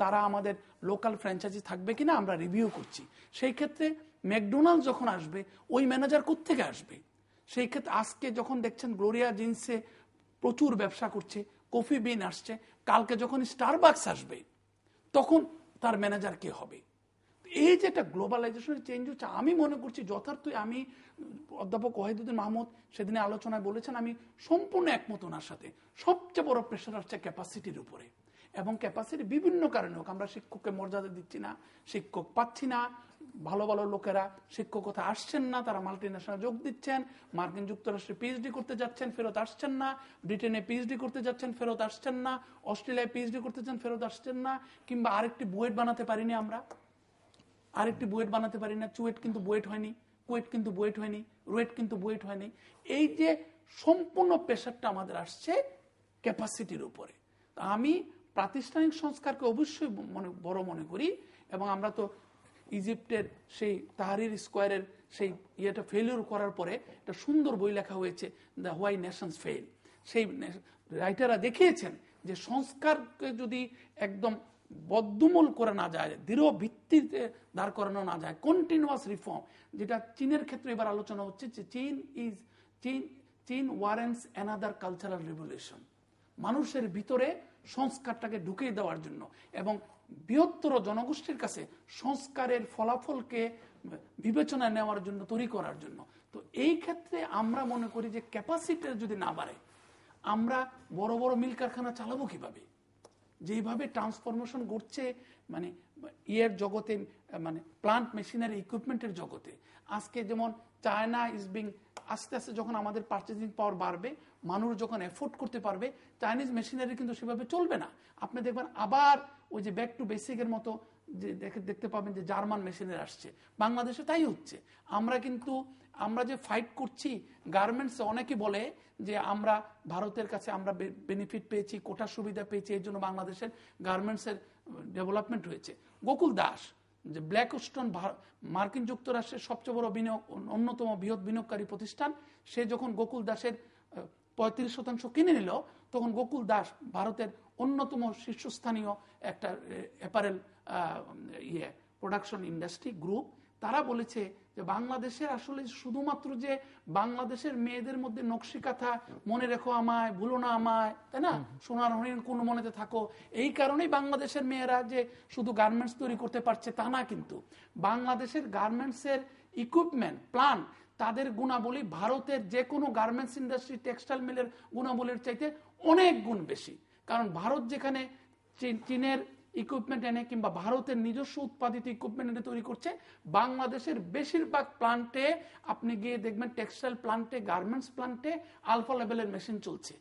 তারা আমাদের লোকাল ফ্র্যাঞ্চাইজি থাকবে কিনা আমরা রিভিউ করছি সেই ক্ষেত্রে ম্যাকডোনাল্ড যখন আসবে ওই ম্যানেজার কোথেকে আসবে সেই ক্ষেত্রে আজকে যখন দেখছেন গ্লোরিয়া জিন্সে প্রচুর ব্যবসা করছে কফি বিন আসছে কালকে যখন স্টারবাক্স আসবে তখন তার ম্যানেজার কে হবে এই যে একটা গ্লোবালাইজেশনের চেঞ্জ হচ্ছে আমি মনে করছি যথার্থই আমি অধ্যাপক ওয়াহিদুদ্দিন মাহমুদ সেদিনে আলোচনায় বলেছেন আমি সম্পূর্ণ একমত ওনার সাথে সবচেয়ে বড় প্রেশার আসছে ক্যাপাসিটির উপরে এবং ক্যাপাসিটি বিভিন্ন কারণে হোক আমরা শিক্ষককে মর্যাদা দিচ্ছি না শিক্ষক পাচ্ছি না ভালো ভালো লোকেরা শিক্ষকতা আসছেন না তারা মাল্টি ন্যাশনাল যোগ দিচ্ছেন মার্কিন যুক্তরাষ্ট্রে পিএইচডি করতে যাচ্ছেন ফেরত আসছেন না ব্রিটেনে পিএইচডি করতে যাচ্ছেন ফেরত আসছেন না অস্ট্রেলিয়ায় পিএইচডি করতে চান ফেরত আসছেন না কিংবা আরেকটি বুয়েট বানাতে পারিনি আমরা আরেকটি বুয়েট বানাতে পারি না চুয়েট কিন্তু বুয়েট হয়নি কুয়েট কিন্তু বুয়েট হয়নি রুয়েট কিন্তু বুয়েট হয়নি এই যে সম্পূর্ণ প্রেশারটা আমাদের আসছে ক্যাপাসিটির উপরে আমি প্রাতিষ্ঠানিক সংস্কারকে অবশ্যই মনে বড় মনে করি এবং আমরা তো ইজিপ্টের সেই তাহারির স্কোয়ারের সেই ইয়েটা ফেলিওর করার পরে একটা সুন্দর বই লেখা হয়েছে দ্য হোয়াই নেশনস ফেল সেই রাইটাররা দেখিয়েছেন যে সংস্কারকে যদি একদম বদ্ধমূল করে না যায় দৃঢ় ভিত্তিতে দাঁড় করানো না যায় কন্টিনিউয়াস রিফর্ম যেটা চীনের ক্ষেত্রে এবার আলোচনা হচ্ছে যে চীন ইজ চীন চীন ওয়ারেন্স অ্যানাদার কালচারাল রেভলিউশন মানুষের ভিতরে সংস্কারটাকে ঢুকিয়ে দেওয়ার জন্য এবং বৃহত্তর জনগোষ্ঠীর কাছে সংস্কারের ফলাফলকে বিবেচনা নেওয়ার জন্য তৈরি করার জন্য তো এই ক্ষেত্রে আমরা মনে করি যে ক্যাপাসিটি যদি না বাড়ে আমরা বড় বড় মিল কারখানা চালাবো কিভাবে যেভাবে ট্রান্সফরমেশন ঘটছে মানে ইয়ের জগতে মানে প্লান্ট মেশিনারি ইকুইপমেন্টের জগতে আজকে যেমন চায়না ইজ বিং আস্তে আস্তে যখন আমাদের পার্চেসিং পাওয়ার বাড়বে মানুষ যখন এফোর্ড করতে পারবে চাইনিজ মেশিনারি কিন্তু সেভাবে চলবে না আপনি দেখবেন আবার ওই যে ব্যাক টু বেসিকের মতো যে দেখে দেখতে পাবেন যে জার্মান মেশিনের আসছে বাংলাদেশে তাই হচ্ছে আমরা কিন্তু আমরা যে ফাইট করছি গার্মেন্টস অনেকে বলে যে আমরা ভারতের কাছে আমরা বেনিফিট পেয়েছি কোটা সুবিধা পেয়েছি এর জন্য বাংলাদেশের গার্মেন্টসের ডেভেলপমেন্ট হয়েছে গোকুল দাস যে ব্ল্যাক স্টোন মার্কিন যুক্তরাষ্ট্রের সবচেয়ে বড় বিনিয়োগ অন্যতম বৃহৎ বিনিয়োগকারী প্রতিষ্ঠান সে যখন গোকুল দাসের পঁয়ত্রিশ শতাংশ কিনে নিল তখন গোকুল দাস ভারতের অন্যতম শীর্ষস্থানীয় একটা অ্যাপারেল ইয়ে প্রোডাকশন ইন্ডাস্ট্রি গ্রুপ তারা বলেছে যে বাংলাদেশের আসলে শুধুমাত্র যে বাংলাদেশের মেয়েদের মধ্যে নকশি কাঁথা মনে রেখো আমায় ভুলো না আমায় তাই না সোনার হরিণ কোন মনেতে থাকো এই কারণেই বাংলাদেশের মেয়েরা যে শুধু গার্মেন্টস তৈরি করতে পারছে তা না কিন্তু বাংলাদেশের গার্মেন্টসের ইকুইপমেন্ট প্লান তাদের গুণাবলী ভারতের যে কোনো গার্মেন্টস ইন্ডাস্ট্রি টেক্সটাইল মিলের গুণাবলীর চাইতে অনেক গুণ বেশি কারণ ভারত যেখানে চীনের ইকুইপমেন্ট এনে কিংবা ভারতের নিজস্ব উৎপাদিত ইকুইপমেন্ট এনে তৈরি করছে বাংলাদেশের বেশিরভাগ প্লান্টে আপনি গিয়ে দেখবেন টেক্সটাইল প্লান্টে গার্মেন্টস প্লান্টে আলফা লেভেলের মেশিন চলছে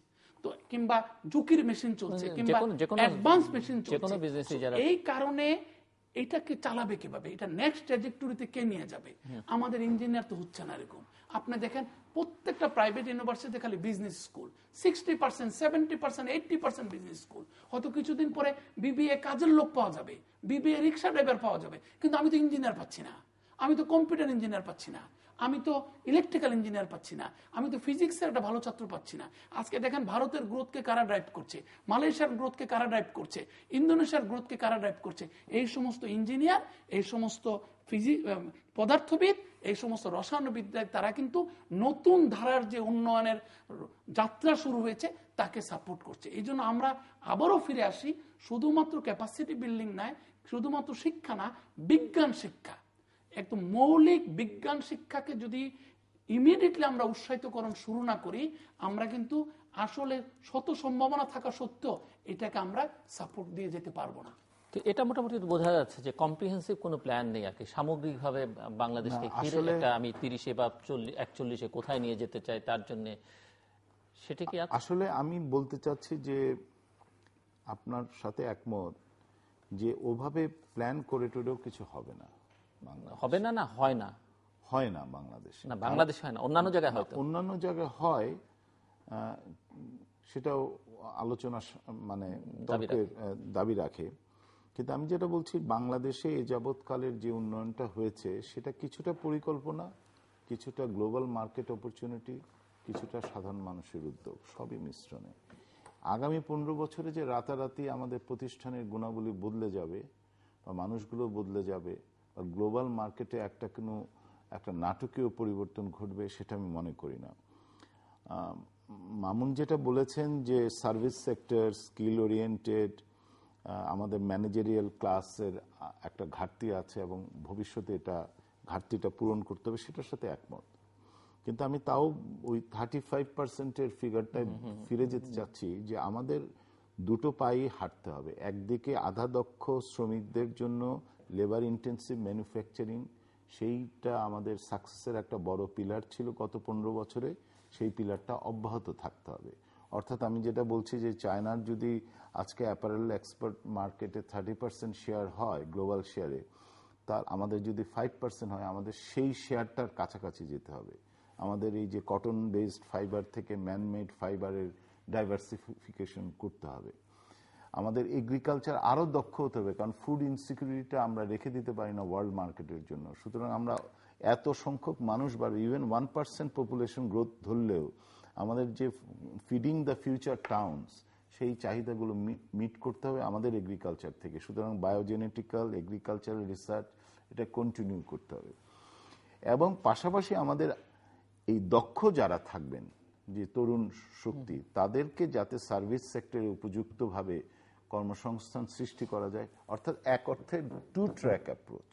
তো কিংবা ঝুঁকির মেশিন চলছে কিংবা অ্যাডভান্স মেশিন চলছে এই কারণে এটাকে চালাবে কিভাবে এটা নেক্সট ট্র্যাজেক্টরিতে কে নিয়ে যাবে আমাদের ইঞ্জিনিয়ার তো হচ্ছে না এরকম আপনি দেখেন প্রত্যেকটা প্রাইভেট ইউনিভার্সিটি খালি business school sixty percent seventy percent eighty percent business school হয়তো কিছুদিন পরে বিবিএ কাজের লোক পাওয়া যাবে বিবিএ রিক্সা ড্রাইভার পাওয়া যাবে কিন্তু আমি তো ইঞ্জিনিয়ার পাচ্ছি না আমি তো কম্পিউটার ইঞ্জিনিয়ার পাচ্ছি না আমি তো ইলেকট্রিক্যাল ইঞ্জিনিয়ার পাচ্ছি না আমি তো ফিজিক্সের একটা ভালো ছাত্র পাচ্ছি না আজকে দেখেন ভারতের গ্রোথকে কারা ড্রাইভ করছে মালয়েশিয়ার গ্রোথকে কারা ড্রাইভ করছে ইন্দোনেশিয়ার গ্রোথকে কারা ড্রাইভ করছে এই সমস্ত ইঞ্জিনিয়ার এই সমস্ত ফিজি পদার্থবিদ এই সমস্ত রসায়নবিদ্যায় তারা কিন্তু নতুন ধারার যে উন্নয়নের যাত্রা শুরু হয়েছে তাকে সাপোর্ট করছে এই আমরা আবারও ফিরে আসি শুধুমাত্র ক্যাপাসিটি বিল্ডিং নয় শুধুমাত্র শিক্ষা না বিজ্ঞান শিক্ষা একদম মৌলিক বিজ্ঞান শিক্ষাকে যদি ইমিডিয়েটলি আমরা উৎসাহিতকরণ শুরু না করি আমরা কিন্তু আসলে শত সম্ভাবনা থাকা সত্ত্বেও এটাকে আমরা সাপোর্ট দিয়ে যেতে পারবো না তো এটা মোটামুটি বোঝা যাচ্ছে যে কম্প্রিহেন্সিভ কোনো প্ল্যান নেই আর কি সামগ্রিকভাবে বাংলাদেশকে ঘিরে একটা আমি তিরিশে বা চল্লিশ একচল্লিশে কোথায় নিয়ে যেতে চাই তার জন্য সেটা কি আসলে আমি বলতে চাচ্ছি যে আপনার সাথে একমত যে ওভাবে প্ল্যান করে টোরেও কিছু হবে না হবে না না হয় না হয় না বাংলাদেশে না বাংলাদেশ হয় না অন্যান্য জায়গায় হয় অন্যান্য জায়গায় হয় সেটাও আলোচনা মানে দাবি রাখে কিন্তু আমি যেটা বলছি বাংলাদেশে এ যাবৎকালের যে উন্নয়নটা হয়েছে সেটা কিছুটা পরিকল্পনা কিছুটা গ্লোবাল মার্কেট অপরচুনিটি কিছুটা সাধারণ মানুষের উদ্যোগ সবই মিশ্রণে আগামী পনেরো বছরে যে রাতারাতি আমাদের প্রতিষ্ঠানের গুণাবলী বদলে যাবে বা মানুষগুলো বদলে যাবে বা গ্লোবাল মার্কেটে একটা কোনো একটা নাটকীয় পরিবর্তন ঘটবে সেটা আমি মনে করি না মামুন যেটা বলেছেন যে সার্ভিস সেক্টর স্কিল ওরিয়েন্টেড আমাদের ম্যানেজেরিয়াল ক্লাসের একটা ঘাটতি আছে এবং ভবিষ্যতে এটা ঘাটতিটা পূরণ করতে হবে সেটার সাথে একমত কিন্তু আমি তাও ওই থার্টি ফাইভ পার্সেন্টের ফিগারটায় ফিরে যেতে চাচ্ছি যে আমাদের দুটো পায়ে হাঁটতে হবে একদিকে আধা দক্ষ শ্রমিকদের জন্য লেবার ইন্টেন্সিভ ম্যানুফ্যাকচারিং সেইটা আমাদের সাকসেসের একটা বড় পিলার ছিল গত পনেরো বছরে সেই পিলারটা অব্যাহত থাকতে হবে অর্থাৎ আমি যেটা বলছি যে চায়নার যদি আজকে অ্যাপারেল এক্সপোর্ট মার্কেটে থার্টি পার্সেন্ট শেয়ার হয় গ্লোবাল শেয়ারে তার আমাদের যদি ফাইভ পার্সেন্ট হয় আমাদের সেই শেয়ারটার কাছাকাছি যেতে হবে আমাদের এই যে কটন বেসড ফাইবার থেকে ম্যানমেড ফাইবারের ডাইভার্সিফিকেশন করতে হবে আমাদের এগ্রিকালচার আরও দক্ষ হতে হবে কারণ ফুড ইনসিকিউরিটিটা আমরা রেখে দিতে পারি না ওয়ার্ল্ড মার্কেটের জন্য সুতরাং আমরা এত সংখ্যক মানুষ বা even one percent population growth ধরলেও আমাদের যে ফিডিং দ্য ফিউচার টাউন্স সেই চাহিদাগুলো মিট করতে হবে আমাদের এগ্রিকালচার থেকে সুতরাং বায়োজেনেটিক্যাল এগ্রিকালচারাল রিসার্চ এটা কন্টিনিউ করতে হবে এবং পাশাপাশি আমাদের এই দক্ষ যারা থাকবেন যে তরুণ শক্তি তাদেরকে যাতে সার্ভিস সেক্টরে উপযুক্তভাবে কর্মসংস্থান সৃষ্টি করা যায় অর্থাৎ এক অর্থে টু ট্র্যাক অ্যাপ্রোচ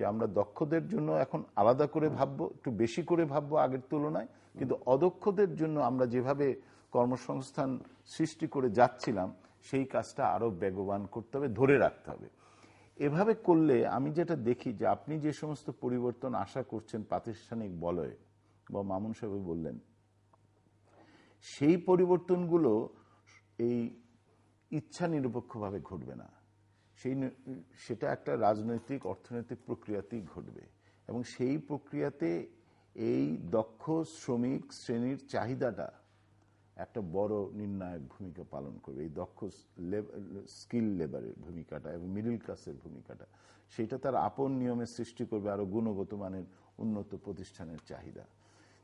যে আমরা দক্ষদের জন্য এখন আলাদা করে ভাববো একটু বেশি করে ভাববো আগের তুলনায় কিন্তু অদক্ষদের জন্য আমরা যেভাবে কর্মসংস্থান সৃষ্টি করে যাচ্ছিলাম সেই কাজটা আরও বেগবান করতে হবে ধরে রাখতে হবে এভাবে করলে আমি যেটা দেখি যে আপনি যে সমস্ত পরিবর্তন আশা করছেন প্রাতিষ্ঠানিক বলয়ে বা মামুন সাহেব বললেন সেই পরিবর্তনগুলো এই ইচ্ছা নিরপেক্ষভাবে ঘটবে না সেই সেটা একটা রাজনৈতিক অর্থনৈতিক প্রক্রিয়াতেই ঘটবে এবং সেই প্রক্রিয়াতে এই দক্ষ শ্রমিক শ্রেণীর চাহিদাটা একটা বড় নির্ণায়ক ভূমিকা পালন করবে এই দক্ষ স্কিল লেবারের ভূমিকাটা এবং মিডিল ক্লাসের ভূমিকাটা সেটা তার আপন নিয়মে সৃষ্টি করবে আরও গুণগত মানের উন্নত প্রতিষ্ঠানের চাহিদা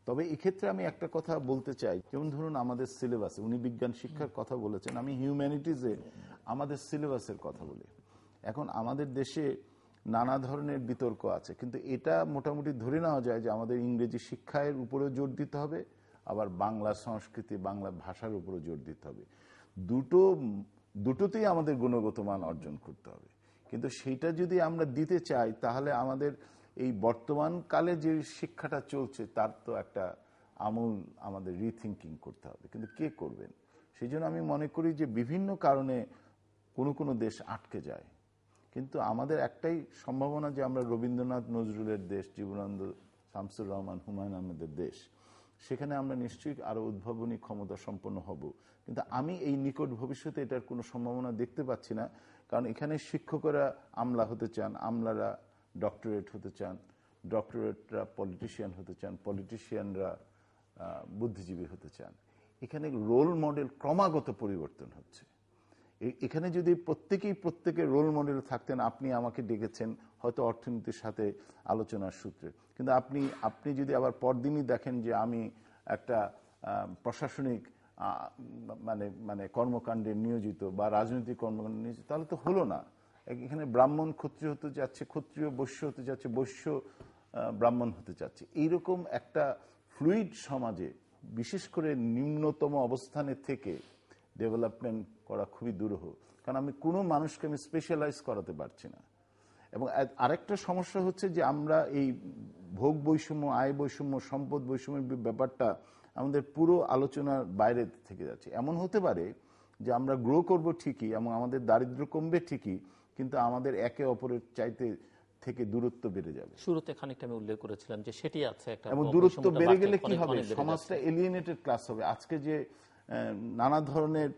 তবে এক্ষেত্রে আমি একটা কথা বলতে চাই যেমন ধরুন আমাদের সিলেবাসে উনি বিজ্ঞান শিক্ষার কথা বলেছেন আমি হিউম্যানিটিজে আমাদের সিলেবাসের কথা বলি এখন আমাদের দেশে নানা ধরনের বিতর্ক আছে কিন্তু এটা মোটামুটি ধরে নেওয়া যায় যে আমাদের ইংরেজি শিক্ষার উপরেও জোর দিতে হবে আবার বাংলা সংস্কৃতি বাংলা ভাষার উপরেও জোর দিতে হবে দুটো দুটোতেই আমাদের গুণগত মান অর্জন করতে হবে কিন্তু সেটা যদি আমরা দিতে চাই তাহলে আমাদের এই বর্তমান কালে যে শিক্ষাটা চলছে তার তো একটা আমূল আমাদের রিথিঙ্কিং করতে হবে কিন্তু কে করবেন সেই জন্য আমি মনে করি যে বিভিন্ন কারণে কোনো কোনো দেশ আটকে যায় কিন্তু আমাদের একটাই সম্ভাবনা যে আমরা রবীন্দ্রনাথ নজরুলের দেশ জীবনানন্দ শামসুর রহমান হুমায়ুন আহমেদের দেশ সেখানে আমরা নিশ্চয়ই আরও উদ্ভাবনী ক্ষমতা সম্পন্ন হব কিন্তু আমি এই নিকট ভবিষ্যতে এটার কোনো সম্ভাবনা দেখতে পাচ্ছি না কারণ এখানে শিক্ষকরা আমলা হতে চান আমলারা ডক্টরেট হতে চান ডক্টরেটরা পলিটিশিয়ান হতে চান পলিটিশিয়ানরা বুদ্ধিজীবী হতে চান এখানে রোল মডেল ক্রমাগত পরিবর্তন হচ্ছে এখানে যদি প্রত্যেকেই প্রত্যেকের রোল মডেল থাকতেন আপনি আমাকে ডেকেছেন হয়তো অর্থনীতির সাথে আলোচনার সূত্রে কিন্তু আপনি আপনি যদি আবার পরদিনই দেখেন যে আমি একটা প্রশাসনিক মানে মানে কর্মকাণ্ডে নিয়োজিত বা রাজনৈতিক কর্মকাণ্ডে নিয়োজিত তাহলে তো হলো না এখানে ব্রাহ্মণ ক্ষত্রিয় হতে যাচ্ছে ক্ষত্রিয় বৈশ্য হতে যাচ্ছে বৈশ্য ব্রাহ্মণ হতে যাচ্ছে এইরকম একটা ফ্লুইড সমাজে বিশেষ করে নিম্নতম অবস্থানে থেকে ডেভেলপমেন্ট করা খুবই দুরূহ কারণ আমি কোনো মানুষকে আমি স্পেশালাইজ করাতে পারছি না এবং আরেকটা সমস্যা হচ্ছে যে আমরা এই ভোগ বৈষম্য আয় বৈষম্য সম্পদ বৈষম্যের ব্যাপারটা আমাদের পুরো আলোচনার বাইরে থেকে যাচ্ছে এমন হতে পারে যে আমরা গ্রো করব ঠিকই এবং আমাদের দারিদ্র কমবে ঠিকই কিন্তু আমাদের একে অপরের চাইতে থেকে দূরত্ব বেড়ে যাবে শুরুতে খানিকটা আমি উল্লেখ করেছিলাম যে সেটি আছে একটা এবং দূরত্ব বেড়ে গেলে কি হবে সমাজটা এলিয়েনেটেড ক্লাস হবে আজকে যে নানা ধরনের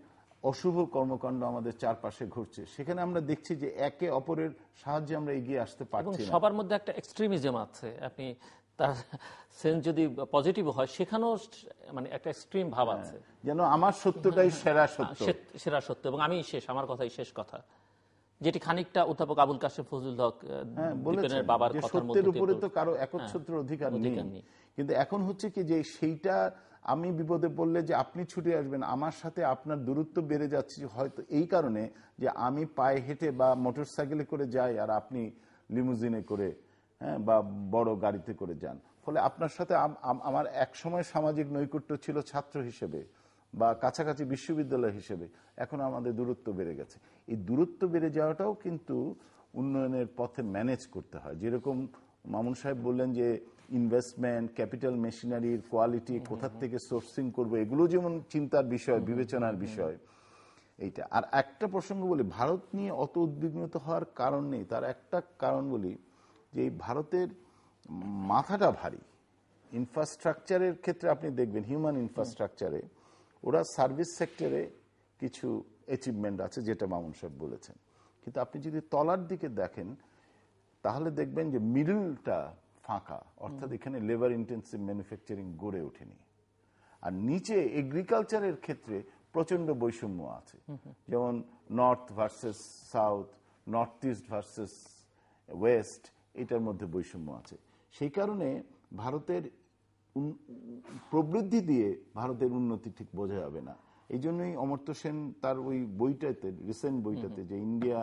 অশুভ কর্মকাণ্ড আমাদের চারপাশে ঘুরছে সেখানে আমরা দেখছি যে একে অপরের সাহায্যে আমরা এগিয়ে আসতে পারছি সবার মধ্যে একটা এক্সট্রিমিজম আছে আপনি তার সেন্স যদি পজিটিভ হয় সেখানেও মানে একটা এক্সট্রিম ভাব হ্যাঁ, আছে যেন আমার সত্যটাই হ্যাঁ, সেরা সত্য হ্যাঁ, সেরা সত্য এবং আমি শেষ আমার কথাই শেষ কথা যেটি খানিকটা অধ্যাপক আবুল কাশেম ফজলুল হক বাবার কথার উপরে তো কারো একচ্ছত্র অধিকার নেই কিন্তু এখন হচ্ছে কি যে সেইটা আমি বিপদে পড়লে যে আপনি ছুটে আসবেন আমার সাথে আপনার দূরত্ব বেড়ে যাচ্ছে হয়তো এই কারণে যে আমি পায়ে হেঁটে বা মোটর সাইকেলে করে যাই আর আপনি লিমুজিনে করে হ্যাঁ বা বড় গাড়িতে করে যান ফলে আপনার সাথে আমার একসময় সামাজিক নৈকট্য ছিল ছাত্র হিসেবে বা কাছাকাছি বিশ্ববিদ্যালয় হিসেবে এখন আমাদের দূরত্ব বেড়ে গেছে এই দূরত্ব বেড়ে যাওয়াটাও কিন্তু উন্নয়নের পথে ম্যানেজ করতে হয় যেরকম মামুন সাহেব বললেন যে ইনভেস্টমেন্ট ক্যাপিটাল মেশিনারির কোয়ালিটি কোথার থেকে সোর্সিং করবো এগুলো যেমন চিন্তার বিষয় mm-hmm. বিবেচনার mm-hmm. বিষয় এইটা আর একটা প্রসঙ্গ বলি ভারত নিয়ে অত উদ্বিগ্নতা হওয়ার কারণ নেই তার একটা কারণ বলি যে এই ভারতের মাথাটা ভারী ইনফ্রাস্ট্রাকচারের ক্ষেত্রে আপনি দেখবেন হিউম্যান ইনফ্রাস্ট্রাকচারে mm-hmm. ওরা সার্ভিস সেক্টরে কিছু অ্যাচিভমেন্ট আছে যেটা মামুন সাহেব বলেছেন কিন্তু আপনি যদি তলার দিকে দেখেন তাহলে দেখবেন যে মিডলটা ফাঁকা অর্থাৎ এখানে লেবার ইন্টেন্সিভ ম্যানুফ্যাকচারিং গড়ে ওঠেনি আর নিচে এগ্রিকালচারের ক্ষেত্রে প্রচন্ড বৈষম্য আছে যেমন north versus south north east versus west এটার মধ্যে বৈষম্য আছে সেই কারণে ভারতের প্রবৃদ্ধি দিয়ে ভারতের উন্নতি ঠিক বোঝা যাবে না এই জন্যই অমর্ত্য সেন তার ওই বইটাতে রিসেন্ট বইটাতে যে ইন্ডিয়া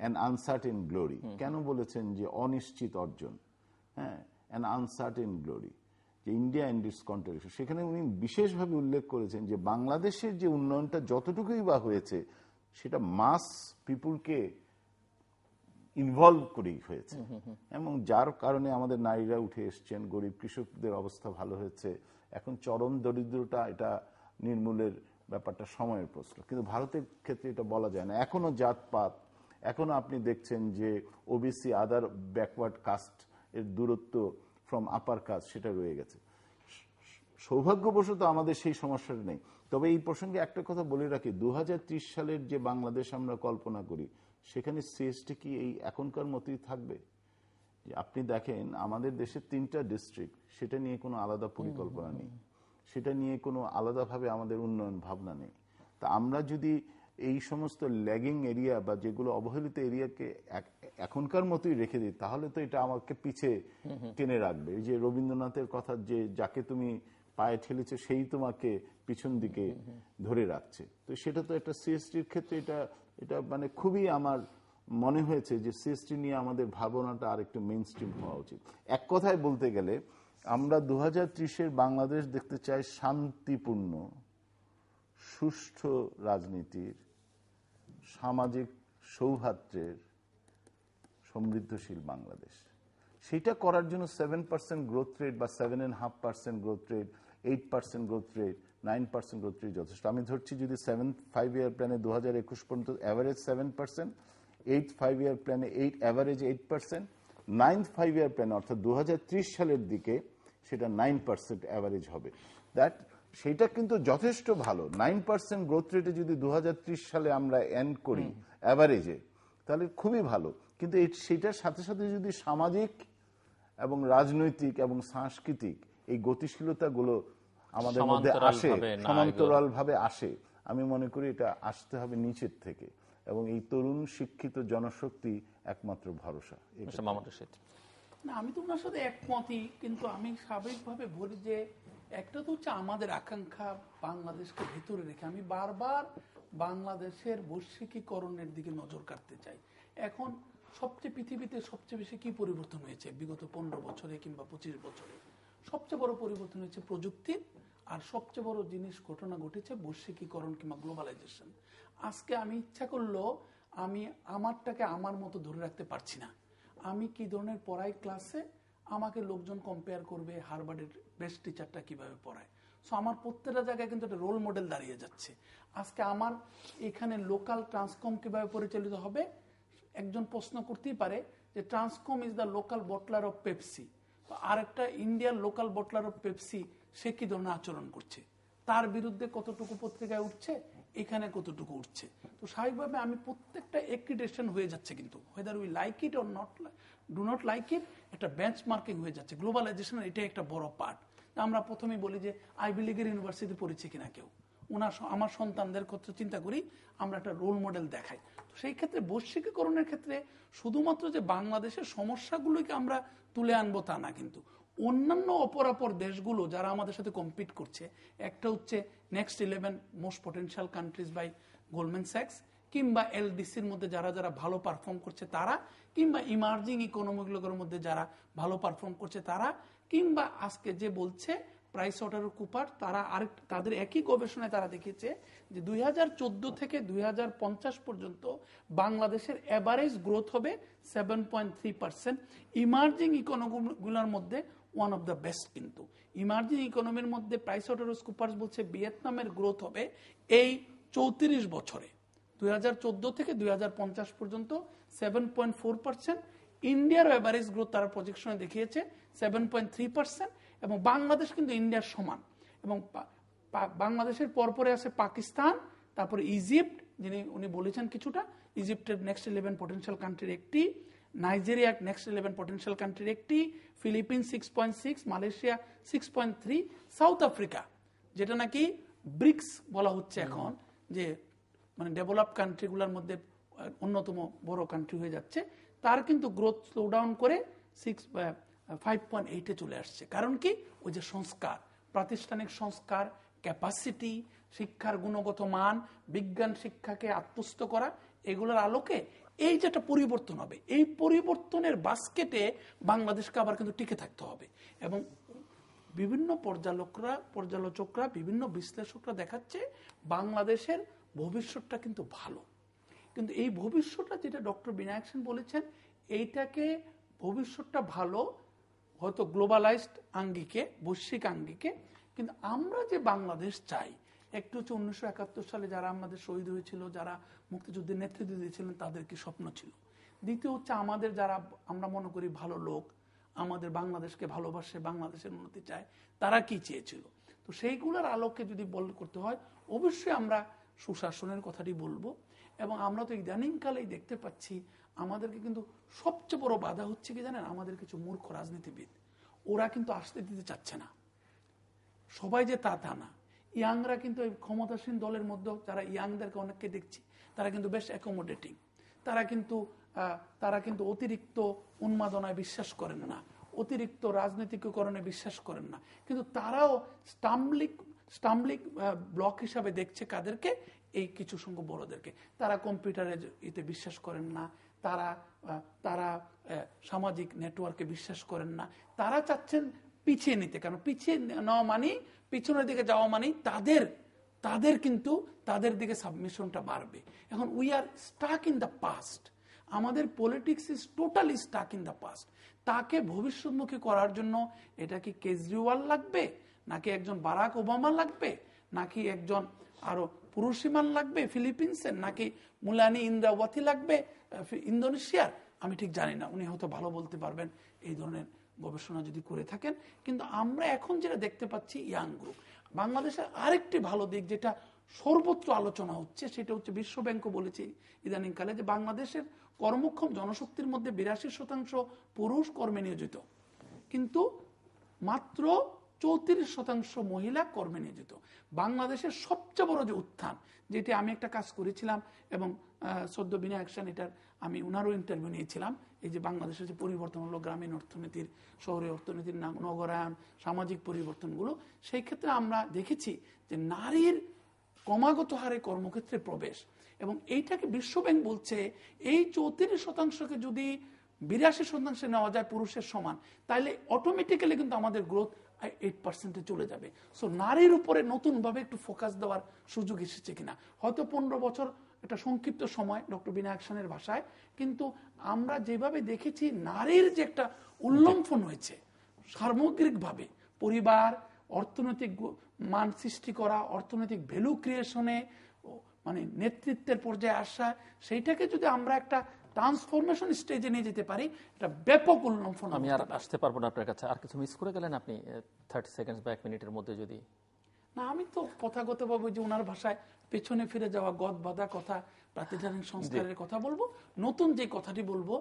অ্যান আনসার্টেন গ্লোরি কেন বলেছেন যে অনিশ্চিত অর্জন হ্যাঁ অ্যান আনসার্টেন গ্লোরি যে ইন্ডিয়া ইন্ড ইটস কন্ট্রিবিউশন সেখানে উনি বিশেষভাবে উল্লেখ করেছেন যে বাংলাদেশের যে উন্নয়নটা যতটুকুই বা হয়েছে সেটা মাস পিপুলকে ইনভলভ করেই হয়েছে এবং যার কারণে আমাদের নারীরা উঠে এসছেন গরিব কৃষকদের অবস্থা ভালো হয়েছে এখন চরম দরিদ্রতা এটা নির্মূলের ব্যাপারটা সময়ের প্রশ্ন কিন্তু ভারতের ক্ষেত্রে এটা বলা যায় না এখনও জাতপাত এখনও আপনি দেখছেন যে ওবিসি আদার ব্যাকওয়ার্ড কাস্ট এর দূরত্ব ফ্রম আপার কাজ সেটা রয়ে গেছে সৌভাগ্যবশত আমাদের সেই সমস্যাটা নেই তবে এই প্রসঙ্গে একটা কথা বলে রাখি দু সালের যে বাংলাদেশ আমরা কল্পনা করি সেখানে সিএসটি কি এই এখনকার মতোই থাকবে আপনি দেখেন আমাদের দেশে তিনটা ডিস্ট্রিক্ট সেটা নিয়ে কোনো আলাদা পরিকল্পনা নেই সেটা নিয়ে কোনো আলাদাভাবে আমাদের উন্নয়ন ভাবনা নেই তা আমরা যদি এই সমস্ত ল্যাগিং এরিয়া বা যেগুলো অবহেলিত এরিয়াকে এখনকার মতোই রেখে দিই তাহলে তো এটা আমাকে পিছে টেনে রাখবে এই যে রবীন্দ্রনাথের কথা যে যাকে তুমি পায়ে ঠেলেছে সেই তোমাকে পিছন দিকে ধরে রাখছে তো সেটা তো একটা সিএসটির ক্ষেত্রে এটা এটা মানে খুবই আমার মনে হয়েছে যে সিএসটি নিয়ে আমাদের ভাবনাটা আর একটু মেন স্ট্রিম হওয়া উচিত এক কথায় বলতে গেলে আমরা দু হাজার বাংলাদেশ দেখতে চাই শান্তিপূর্ণ সুষ্ঠু রাজনীতির সামাজিক সৌহার্দ্রের সমৃদ্ধশীল বাংলাদেশ সেটা করার জন্য সেভেন পার্সেন্ট গ্রোথ রেট বা seven and half percent growth rate eight percent growth rate nine percent growth rate যথেষ্ট আমি ধরছি যদি সেভেন ফাইভ ইয়ার প্ল্যানে দু হাজার একুশ পর্যন্ত average seven percent eight five year প্ল্যানে eight average eight percent ninth five year plan অর্থাৎ দু সালের দিকে সেটা নাইন পার্সেন্ট অ্যাভারেজ হবে দ্যাট সেটা কিন্তু যথেষ্ট ভালো নাইন পার্সেন্ট গ্রোথ রেটে যদি দু সালে আমরা এন্ড করি অ্যাভারেজে তাহলে খুবই ভালো কিন্তু সেটার সাথে সাথে যদি সামাজিক এবং রাজনৈতিক এবং সাংস্কৃতিক এই গতিশীলতাগুলো আমাদের মধ্যে আসে সমান্তরাল ভাবে আসে আমি মনে করি এটা আসতে হবে নিচের থেকে এবং এই তরুণ শিক্ষিত জনশক্তি একমাত্র ভরসা আমি তো ওনার সাথে একমতই কিন্তু আমি স্বাভাবিকভাবে বলি যে একটা তো হচ্ছে আমাদের আকাঙ্ক্ষা বাংলাদেশকে ভেতরে রেখে আমি বারবার বাংলাদেশের বৈশ্বিকীকরণের দিকে নজর কাটতে চাই এখন সবচেয়ে পৃথিবীতে সবচেয়ে বেশি কি পরিবর্তন হয়েছে বিগত পনেরো বছরে কিংবা পঁচিশ বছরে সবচেয়ে বড় পরিবর্তন হয়েছে প্রযুক্তির আর সবচেয়ে বড় জিনিস ঘটনা ঘটেছে বৈশ্বিকীকরণ কিংবা গ্লোবালাইজেশন আজকে আমি ইচ্ছা করলেও আমি আমারটাকে আমার মতো ধরে রাখতে পারছি না আমি কি ধরনের পড়াই ক্লাসে আমাকে লোকজন কম্পেয়ার করবে হারবার্ডের বেস্ট টিচারটা কিভাবে পড়ায় সো আমার প্রত্যেকটা জায়গায় কিন্তু একটা রোল মডেল দাঁড়িয়ে যাচ্ছে আজকে আমার এখানে লোকাল ট্রান্সকম কিভাবে পরিচালিত হবে একজন প্রশ্ন করতেই পারে যে Transcom is the local bottler of Pepsi আর একটা Indian local bottler of Pepsi সে কি ধরনের আচরণ করছে তার বিরুদ্ধে কতটুকু পত্রিকায় উঠছে এখানে কতটুকু উঠছে তো স্বাভাবিকভাবে আমি প্রত্যেকটা এক্রিডেশন হয়ে যাচ্ছে কিন্তু whether we like it or not do not like it একটা বেঞ্চ মার্কিং হয়ে যাচ্ছে গ্লোবালাইজেশন এটাই একটা বড় পার্ট আমরা প্রথমেই বলি যে আইবি লিগের ইউনিভার্সিটি পড়েছে কিনা কেউ ওনার আমার সন্তানদের ক্ষেত্রে চিন্তা করি আমরা একটা রোল মডেল দেখাই তো সেই ক্ষেত্রে বৈশ্বিকীকরণের ক্ষেত্রে শুধুমাত্র যে বাংলাদেশের সমস্যাগুলোকে আমরা তুলে আনবো তা না কিন্তু অন্যান্য অপর অপর দেশগুলো যারা আমাদের সাথে কম্পিট করছে একটা হচ্ছে next eleven most potential countries by Goldman স্যাক্স কিংবা এলডিসির মধ্যে যারা যারা ভালো পারফর্ম করছে তারা কিংবা ইমার্জিং ইকোনমিগুলোর মধ্যে যারা ভালো পারফর্ম করছে তারা কিংবা আজকে যে বলছে প্রাইস ওয়াটার কুপার তারা আর তাদের একই গবেষণায় তারা দেখেছে যে দুই থেকে দুই পর্যন্ত বাংলাদেশের অ্যাভারেজ গ্রোথ হবে seven point three percent emerging ইকোনমিগুলোর মধ্যে ওয়ান অফ দ্য বেস্ট কিন্তু ইমার্জিং ইকোনমির মধ্যে প্রাইস অটোরস কুপার্স বলছে ভিয়েতনামের গ্রোথ হবে এই চৌত্রিশ বছরে দুই থেকে দুই পর্যন্ত সেভেন পয়েন্ট ফোর পার্সেন্ট ইন্ডিয়ার অ্যাভারেজ গ্রোথ তারা প্রজেকশনে দেখিয়েছে সেভেন পয়েন্ট থ্রি পার্সেন্ট এবং বাংলাদেশ কিন্তু ইন্ডিয়ার সমান এবং বাংলাদেশের পরপরে আছে পাকিস্তান তারপর ইজিপ্ট যিনি উনি বলেছেন কিছুটা ইজিপ্টের নেক্সট ইলেভেন পটেন্সিয়াল কান্ট্রির একটি নাইজেরিয়া নেক্সট ইলেভেন পটেন্সিয়াল কান্ট্রির একটি Philippine six point six Malaysia six point three South Africa যেটা নাকি ব্রিক্স বলা হচ্ছে এখন যে মানে ডেভেলপ কান্ট্রিগুলোর মধ্যে অন্যতম বড় কান্ট্রি হয়ে যাচ্ছে তার কিন্তু গ্রোথ স্লো ডাউন করে সিক্স ফাইভ পয়েন্ট এইটে চলে আসছে কারণ কি ওই যে সংস্কার প্রাতিষ্ঠানিক সংস্কার ক্যাপাসিটি শিক্ষার গুণগত মান বিজ্ঞান শিক্ষাকে আত্মস্থ করা এগুলোর আলোকে এই যে একটা পরিবর্তন হবে এই পরিবর্তনের বাস্কেটে বাংলাদেশকে আবার কিন্তু টিকে থাকতে হবে এবং বিভিন্ন পর্যালোকরা পর্যালোচকরা বিভিন্ন বিশ্লেষকরা দেখাচ্ছে বাংলাদেশের ভবিষ্যৎটা কিন্তু ভালো কিন্তু এই ভবিষ্যৎটা যেটা ডক্টর বিনায়ক সেন বলেছেন এইটাকে ভবিষ্যৎটা ভালো হয়তো গ্লোবালাইজড আঙ্গিকে বৈশ্বিক আঙ্গিকে কিন্তু আমরা যে বাংলাদেশ চাই একটি হচ্ছে উনিশশো একাত্তর সালে যারা আমাদের শহীদ হয়েছিল যারা মুক্তিযুদ্ধের নেতৃত্ব দিয়েছিলেন তাদের কি স্বপ্ন ছিল দ্বিতীয় হচ্ছে আমাদের যারা আমরা মনে করি ভালো লোক আমাদের বাংলাদেশকে ভালোবাসে বাংলাদেশের উন্নতি চায় তারা কি চেয়েছিল তো সেইগুলোর আলোকে যদি বল করতে হয় অবশ্যই আমরা সুশাসনের কথাটি বলবো এবং আমরা তো ইদানিংকালেই দেখতে পাচ্ছি আমাদেরকে কিন্তু সবচেয়ে বড় বাধা হচ্ছে কি জানেন আমাদের কিছু মূর্খ রাজনীতিবিদ ওরা কিন্তু আসতে দিতে চাচ্ছে না সবাই যে তা তা না ইয়াংরা কিন্তু এই ক্ষমতাসীন দলের মধ্যে যারা ইয়াংদেরকে অনেককে দেখছি তারা কিন্তু বেশ অ্যাকোমোডেটিং তারা কিন্তু তারা কিন্তু অতিরিক্ত উন্মাদনায় বিশ্বাস করেন না অতিরিক্ত রাজনীতিকরণে বিশ্বাস করেন না কিন্তু তারাও স্টাম্বলিক স্টাম্বলিক ব্লক হিসাবে দেখছে কাদেরকে এই কিছু সংখ্যক বড়দেরকে তারা কম্পিউটারে এতে বিশ্বাস করেন না তারা তারা সামাজিক নেটওয়ার্কে বিশ্বাস করেন না তারা চাচ্ছেন পিছিয়ে নিতে কারণ পিছিয়ে নেওয়া মানে পিছনের দিকে যাওয়া মানেই তাদের তাদের কিন্তু তাদের দিকে সাবমিশনটা বাড়বে এখন we are stuck in the past আমাদের politics is totally stuck in the past তাকে ভবিষ্যৎমুখী করার জন্য এটা কি কেজরিওয়াল লাগবে নাকি একজন বারাক ওবামা লাগবে নাকি একজন আরো পুরুষিমান লাগবে ফিলিপিন্সের নাকি মুলানি ইন্দ্রাওয়াতি লাগবে ইন্দোনেশিয়ার আমি ঠিক জানি না উনি হয়তো ভালো বলতে পারবেন এই ধরনের গবেষণা যদি করে থাকেন কিন্তু আমরা এখন যেটা দেখতে পাচ্ছি ইয়াং গ্রুপ বাংলাদেশের আরেকটি ভালো দিক যেটা সর্বত্র আলোচনা হচ্ছে সেটা হচ্ছে বিশ্বব্যাংক বলেছে ইদানিংকালে যে বাংলাদেশের কর্মক্ষম জনশক্তির মধ্যে বিরাশি শতাংশ পুরুষ কর্মে নিয়োজিত কিন্তু মাত্র চৌত্রিশ শতাংশ মহিলা কর্মে নিয়োজিত বাংলাদেশের সবচেয়ে বড় যে উত্থান যেটি আমি একটা কাজ করেছিলাম এবং সদ্য বিনা অ্যাকশন এটার আমি উনারও ইন্টারভিউ নিয়েছিলাম এই যে বাংলাদেশের যে পরিবর্তন হলো গ্রামীণ অর্থনীতির শহরে অর্থনীতির নগরায়ন সামাজিক পরিবর্তনগুলো সেই ক্ষেত্রে আমরা দেখেছি যে নারীর ক্রমাগত হারে কর্মক্ষেত্রে প্রবেশ এবং এইটাকে বিশ্বব্যাংক বলছে এই চৌত্রিশ শতাংশকে যদি বিরাশি শতাংশে নেওয়া যায় পুরুষের সমান তাহলে অটোমেটিক্যালি কিন্তু আমাদের গ্রোথ এইট পার্সেন্টে চলে যাবে সো নারীর উপরে নতুনভাবে একটু ফোকাস দেওয়ার সুযোগ এসেছে কিনা হয়তো পনেরো বছর একটা সংক্ষিপ্ত সময় ডক্টর বিনায়ক সেনের ভাষায় কিন্তু আমরা যেভাবে দেখেছি নারীর যে একটা উল্লম্ফন হয়েছে সামগ্রিকভাবে পরিবার অর্থনৈতিক মান সৃষ্টি করা অর্থনৈতিক ভ্যালু ক্রিয়েশনে মানে নেতৃত্বের পর্যায়ে আসা সেইটাকে যদি আমরা একটা ট্রান্সফরমেশন স্টেজে নিয়ে যেতে পারি এটা ব্যাপক উল্লম্ফন আমি আর আসতে পারবো না আপনার কাছে আর কিছু মিস করে গেলেন আপনি থার্টি সেকেন্ড বা এক মিনিটের মধ্যে যদি না আমি তো ভাবে যে ওনার ভাষায় পেছনে ফিরে যাওয়া গদ বাধা কথা প্রাতিষ্ঠানিক সংস্কারের কথা বলবো নতুন যে কথাটি বলবো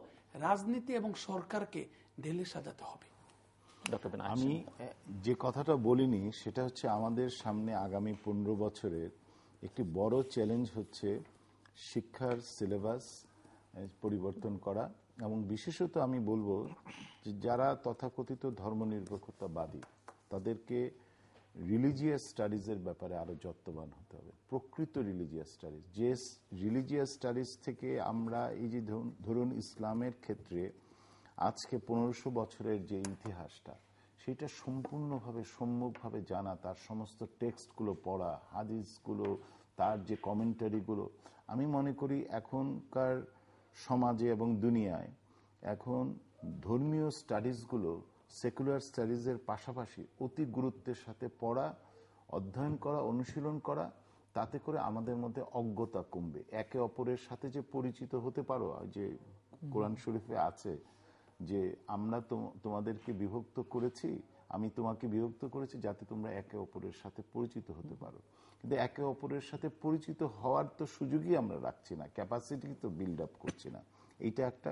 রাজনীতি এবং সরকারকে ঢেলে সাজাতে হবে আমি যে কথাটা বলিনি সেটা হচ্ছে আমাদের সামনে আগামী পনেরো বছরের একটি বড় চ্যালেঞ্জ হচ্ছে শিক্ষার সিলেবাস পরিবর্তন করা এবং বিশেষত আমি বলবো যে যারা তথাকথিত ধর্মনিরপেক্ষতাবাদী তাদেরকে রিলিজিয়াস স্টাডিজের ব্যাপারে আরো যত্নবান হতে হবে প্রকৃত রিলিজিয়াস স্টাডিজ যে রিলিজিয়াস স্টাডিজ থেকে আমরা এই যে ধরুন ইসলামের ক্ষেত্রে আজকে পনেরোশো বছরের যে ইতিহাসটা সেটা সম্পূর্ণভাবে সম্যকভাবে জানা তার সমস্ত টেক্সটগুলো পড়া হাদিসগুলো তার যে কমেন্টারিগুলো আমি মনে করি এখনকার সমাজে এবং দুনিয়ায় এখন ধর্মীয় স্টাডিজগুলো সেকুলার স্টাডিজের পাশাপাশি অতি গুরুত্বের সাথে পড়া অধ্যয়ন করা অনুশীলন করা তাতে করে আমাদের মধ্যে অজ্ঞতা কমবে একে অপরের সাথে যে পরিচিত হতে পারো যে কোরআন শরীফে আছে যে আমরা তোমাদেরকে বিভক্ত করেছি আমি তোমাকে বিভক্ত করেছি যাতে তোমরা একে অপরের সাথে পরিচিত হতে পারো কিন্তু একে অপরের সাথে পরিচিত হওয়ার তো সুযোগই আমরা রাখছি না ক্যাপাসিটি তো বিল্ড আপ করছি না এইটা একটা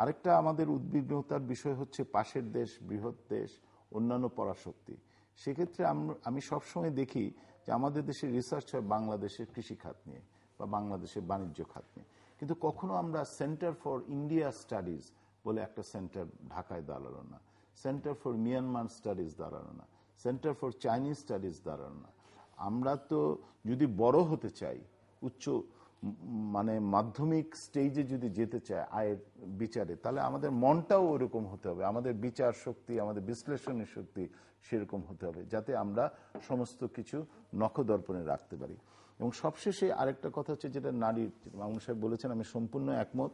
আরেকটা আমাদের উদ্বিগ্নতার বিষয় হচ্ছে পাশের দেশ বৃহৎ দেশ অন্যান্য পরাশক্তি সেক্ষেত্রে আমি সবসময় দেখি যে আমাদের দেশে রিসার্চ হয় বাংলাদেশের কৃষিখাত নিয়ে বা বাংলাদেশের বাণিজ্য খাত নিয়ে কিন্তু কখনো আমরা সেন্টার ফর ইন্ডিয়া স্টাডিজ বলে একটা সেন্টার ঢাকায় দাঁড়ালো না সেন্টার ফর মিয়ানমার স্টাডিজ দাঁড়ানো না সেন্টার ফর চাইনিজ স্টাডিজ দাঁড়ানো না আমরা তো যদি বড় হতে চাই উচ্চ মানে মাধ্যমিক স্টেজে যদি যেতে চায় আয়ের বিচারে তাহলে আমাদের মনটাও ওরকম হতে হবে আমাদের বিচার শক্তি আমাদের বিশ্লেষণের শক্তি সেরকম হতে হবে যাতে আমরা সমস্ত কিছু নখদর্পণে রাখতে পারি এবং সবশেষে আরেকটা কথা হচ্ছে যেটা নারীর মামুন সাহেব বলেছেন আমি সম্পূর্ণ একমত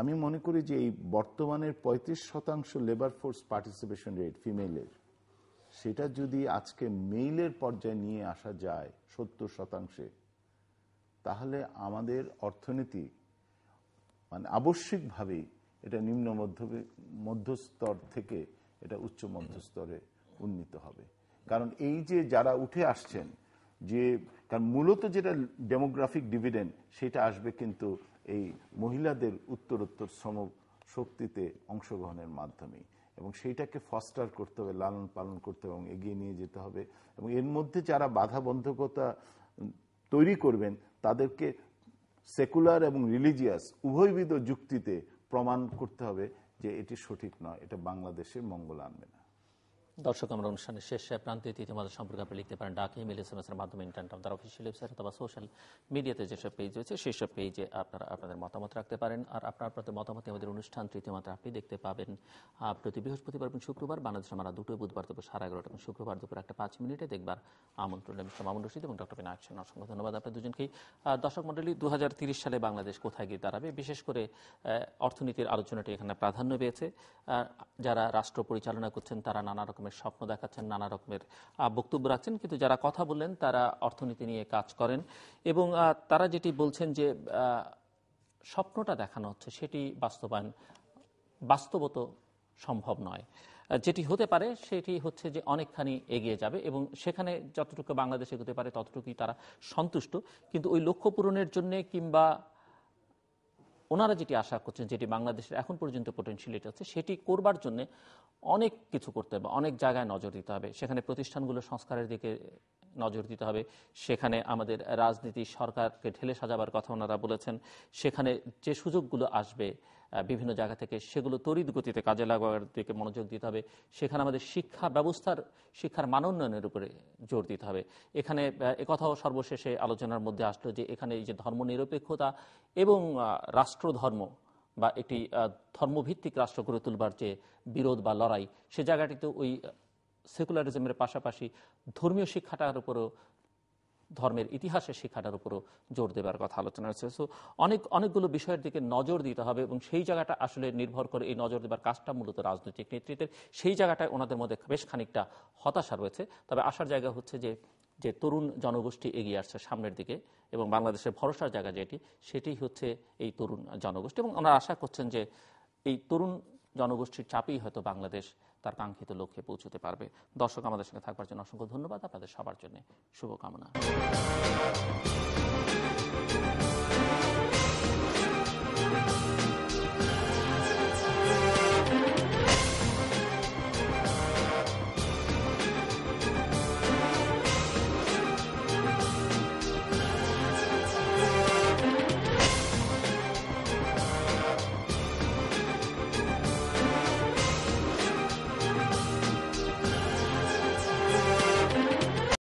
আমি মনে করি যে এই বর্তমানের ৩৫ শতাংশ লেবার ফোর্স পার্টিসিপেশন রেট ফিমেলের সেটা যদি আজকে মেইলের পর্যায়ে নিয়ে আসা যায় সত্তর শতাংশে তাহলে আমাদের অর্থনীতি মানে আবশ্যিকভাবেই এটা নিম্ন মধ্যস্তর থেকে এটা উচ্চ মধ্যস্তরে উন্নীত হবে কারণ এই যে যারা উঠে আসছেন যে কারণ মূলত যেটা ডেমোগ্রাফিক ডিভিডেন্ড সেটা আসবে কিন্তু এই মহিলাদের উত্তরোত্তর শ্রম শক্তিতে অংশগ্রহণের মাধ্যমে এবং সেইটাকে ফস্টার করতে হবে লালন পালন করতে হবে এবং এগিয়ে নিয়ে যেতে হবে এবং এর মধ্যে যারা বাধা বন্ধকতা তৈরি করবেন তাদেরকে সেকুলার এবং রিলিজিয়াস উভয়বিধ যুক্তিতে প্রমাণ করতে হবে যে এটি সঠিক নয় এটা বাংলাদেশের মঙ্গল আনবে না দর্শক আমরা অনুষ্ঠানের শেষ প্রান্তে ইতিমধ্যে সম্পর্কে আপনি লিখতে পারেন ডাক ইমেল এস এম এর মাধ্যমে ইন্টারনেট আমাদের অফিসিয়াল ওয়েবসাইট অথবা সোশ্যাল মিডিয়াতে যেসব পেজ রয়েছে সেসব পেজে আপনারা আপনাদের মতামত রাখতে পারেন আর আপনার আপনাদের মতামতে আমাদের অনুষ্ঠান তৃতীয়মাত্রা আপনি দেখতে পাবেন প্রতি বৃহস্পতিবার এবং শুক্রবার বাংলাদেশ আমরা দুটো বুধবার দুপুর সাড়ে এগারোটা এবং শুক্রবার দুপুর একটা পাঁচ মিনিটে দেখবার আমন্ত্রণ মিস্টার মামুন রশিদ এবং ডক্টর বিনায়ক সেন অসংখ্য ধন্যবাদ আপনার দুজনকেই দর্শক মন্ডলী দু সালে বাংলাদেশ কোথায় গিয়ে দাঁড়াবে বিশেষ করে অর্থনীতির আলোচনাটি এখানে প্রাধান্য পেয়েছে যারা রাষ্ট্র পরিচালনা করছেন তারা নানা রকম রকমের স্বপ্ন দেখাচ্ছেন নানা রকমের বক্তব্য রাখছেন কিন্তু যারা কথা বললেন তারা অর্থনীতি নিয়ে কাজ করেন এবং তারা যেটি বলছেন যে স্বপ্নটা দেখানো হচ্ছে সেটি বাস্তবায়ন বাস্তবত সম্ভব নয় যেটি হতে পারে সেটি হচ্ছে যে অনেকখানি এগিয়ে যাবে এবং সেখানে যতটুকু বাংলাদেশে হতে পারে ততটুকুই তারা সন্তুষ্ট কিন্তু ওই লক্ষ্য পূরণের জন্যে কিংবা ওনারা যেটি আশা করছেন যেটি বাংলাদেশের এখন পর্যন্ত পোটেন্সিয়ালিটি আছে সেটি করবার জন্য অনেক কিছু করতে হবে অনেক জায়গায় নজর দিতে হবে সেখানে প্রতিষ্ঠানগুলো সংস্কারের দিকে নজর দিতে হবে সেখানে আমাদের রাজনীতি সরকারকে ঢেলে সাজাবার কথা ওনারা বলেছেন সেখানে যে সুযোগগুলো আসবে বিভিন্ন জায়গা থেকে সেগুলো তরিত গতিতে কাজে লাগার দিকে মনোযোগ দিতে হবে সেখানে আমাদের শিক্ষা ব্যবস্থার শিক্ষার মান উন্নয়নের উপরে জোর দিতে হবে এখানে একথাও সর্বশেষে আলোচনার মধ্যে আসলো যে এখানে এই যে ধর্মনিরপেক্ষতা এবং রাষ্ট্রধর্ম বা একটি ধর্মভিত্তিক রাষ্ট্র গড়ে তুলবার যে বিরোধ বা লড়াই সে জায়গাটিতে ওই সেকুলারিজমের পাশাপাশি ধর্মীয় শিক্ষাটার উপরও ধর্মের ইতিহাসের শিক্ষাটার উপরও জোর দেবার কথা আলোচনা হচ্ছে সো অনেক অনেকগুলো বিষয়ের দিকে নজর দিতে হবে এবং সেই জায়গাটা আসলে নির্ভর করে এই নজর দেবার কাজটা মূলত রাজনৈতিক নেতৃত্বের সেই জায়গাটায় ওনাদের মধ্যে বেশ খানিকটা হতাশা রয়েছে তবে আসার জায়গা হচ্ছে যে যে তরুণ জনগোষ্ঠী এগিয়ে আসছে সামনের দিকে এবং বাংলাদেশের ভরসার জায়গা যেটি সেটি হচ্ছে এই তরুণ জনগোষ্ঠী এবং ওনারা আশা করছেন যে এই তরুণ জনগোষ্ঠীর চাপেই হয়তো বাংলাদেশ তার কাঙ্ক্ষিত লক্ষ্যে পৌঁছতে পারবে দর্শক আমাদের সঙ্গে থাকবার জন্য অসংখ্য ধন্যবাদ আপনাদের সবার জন্য শুভকামনা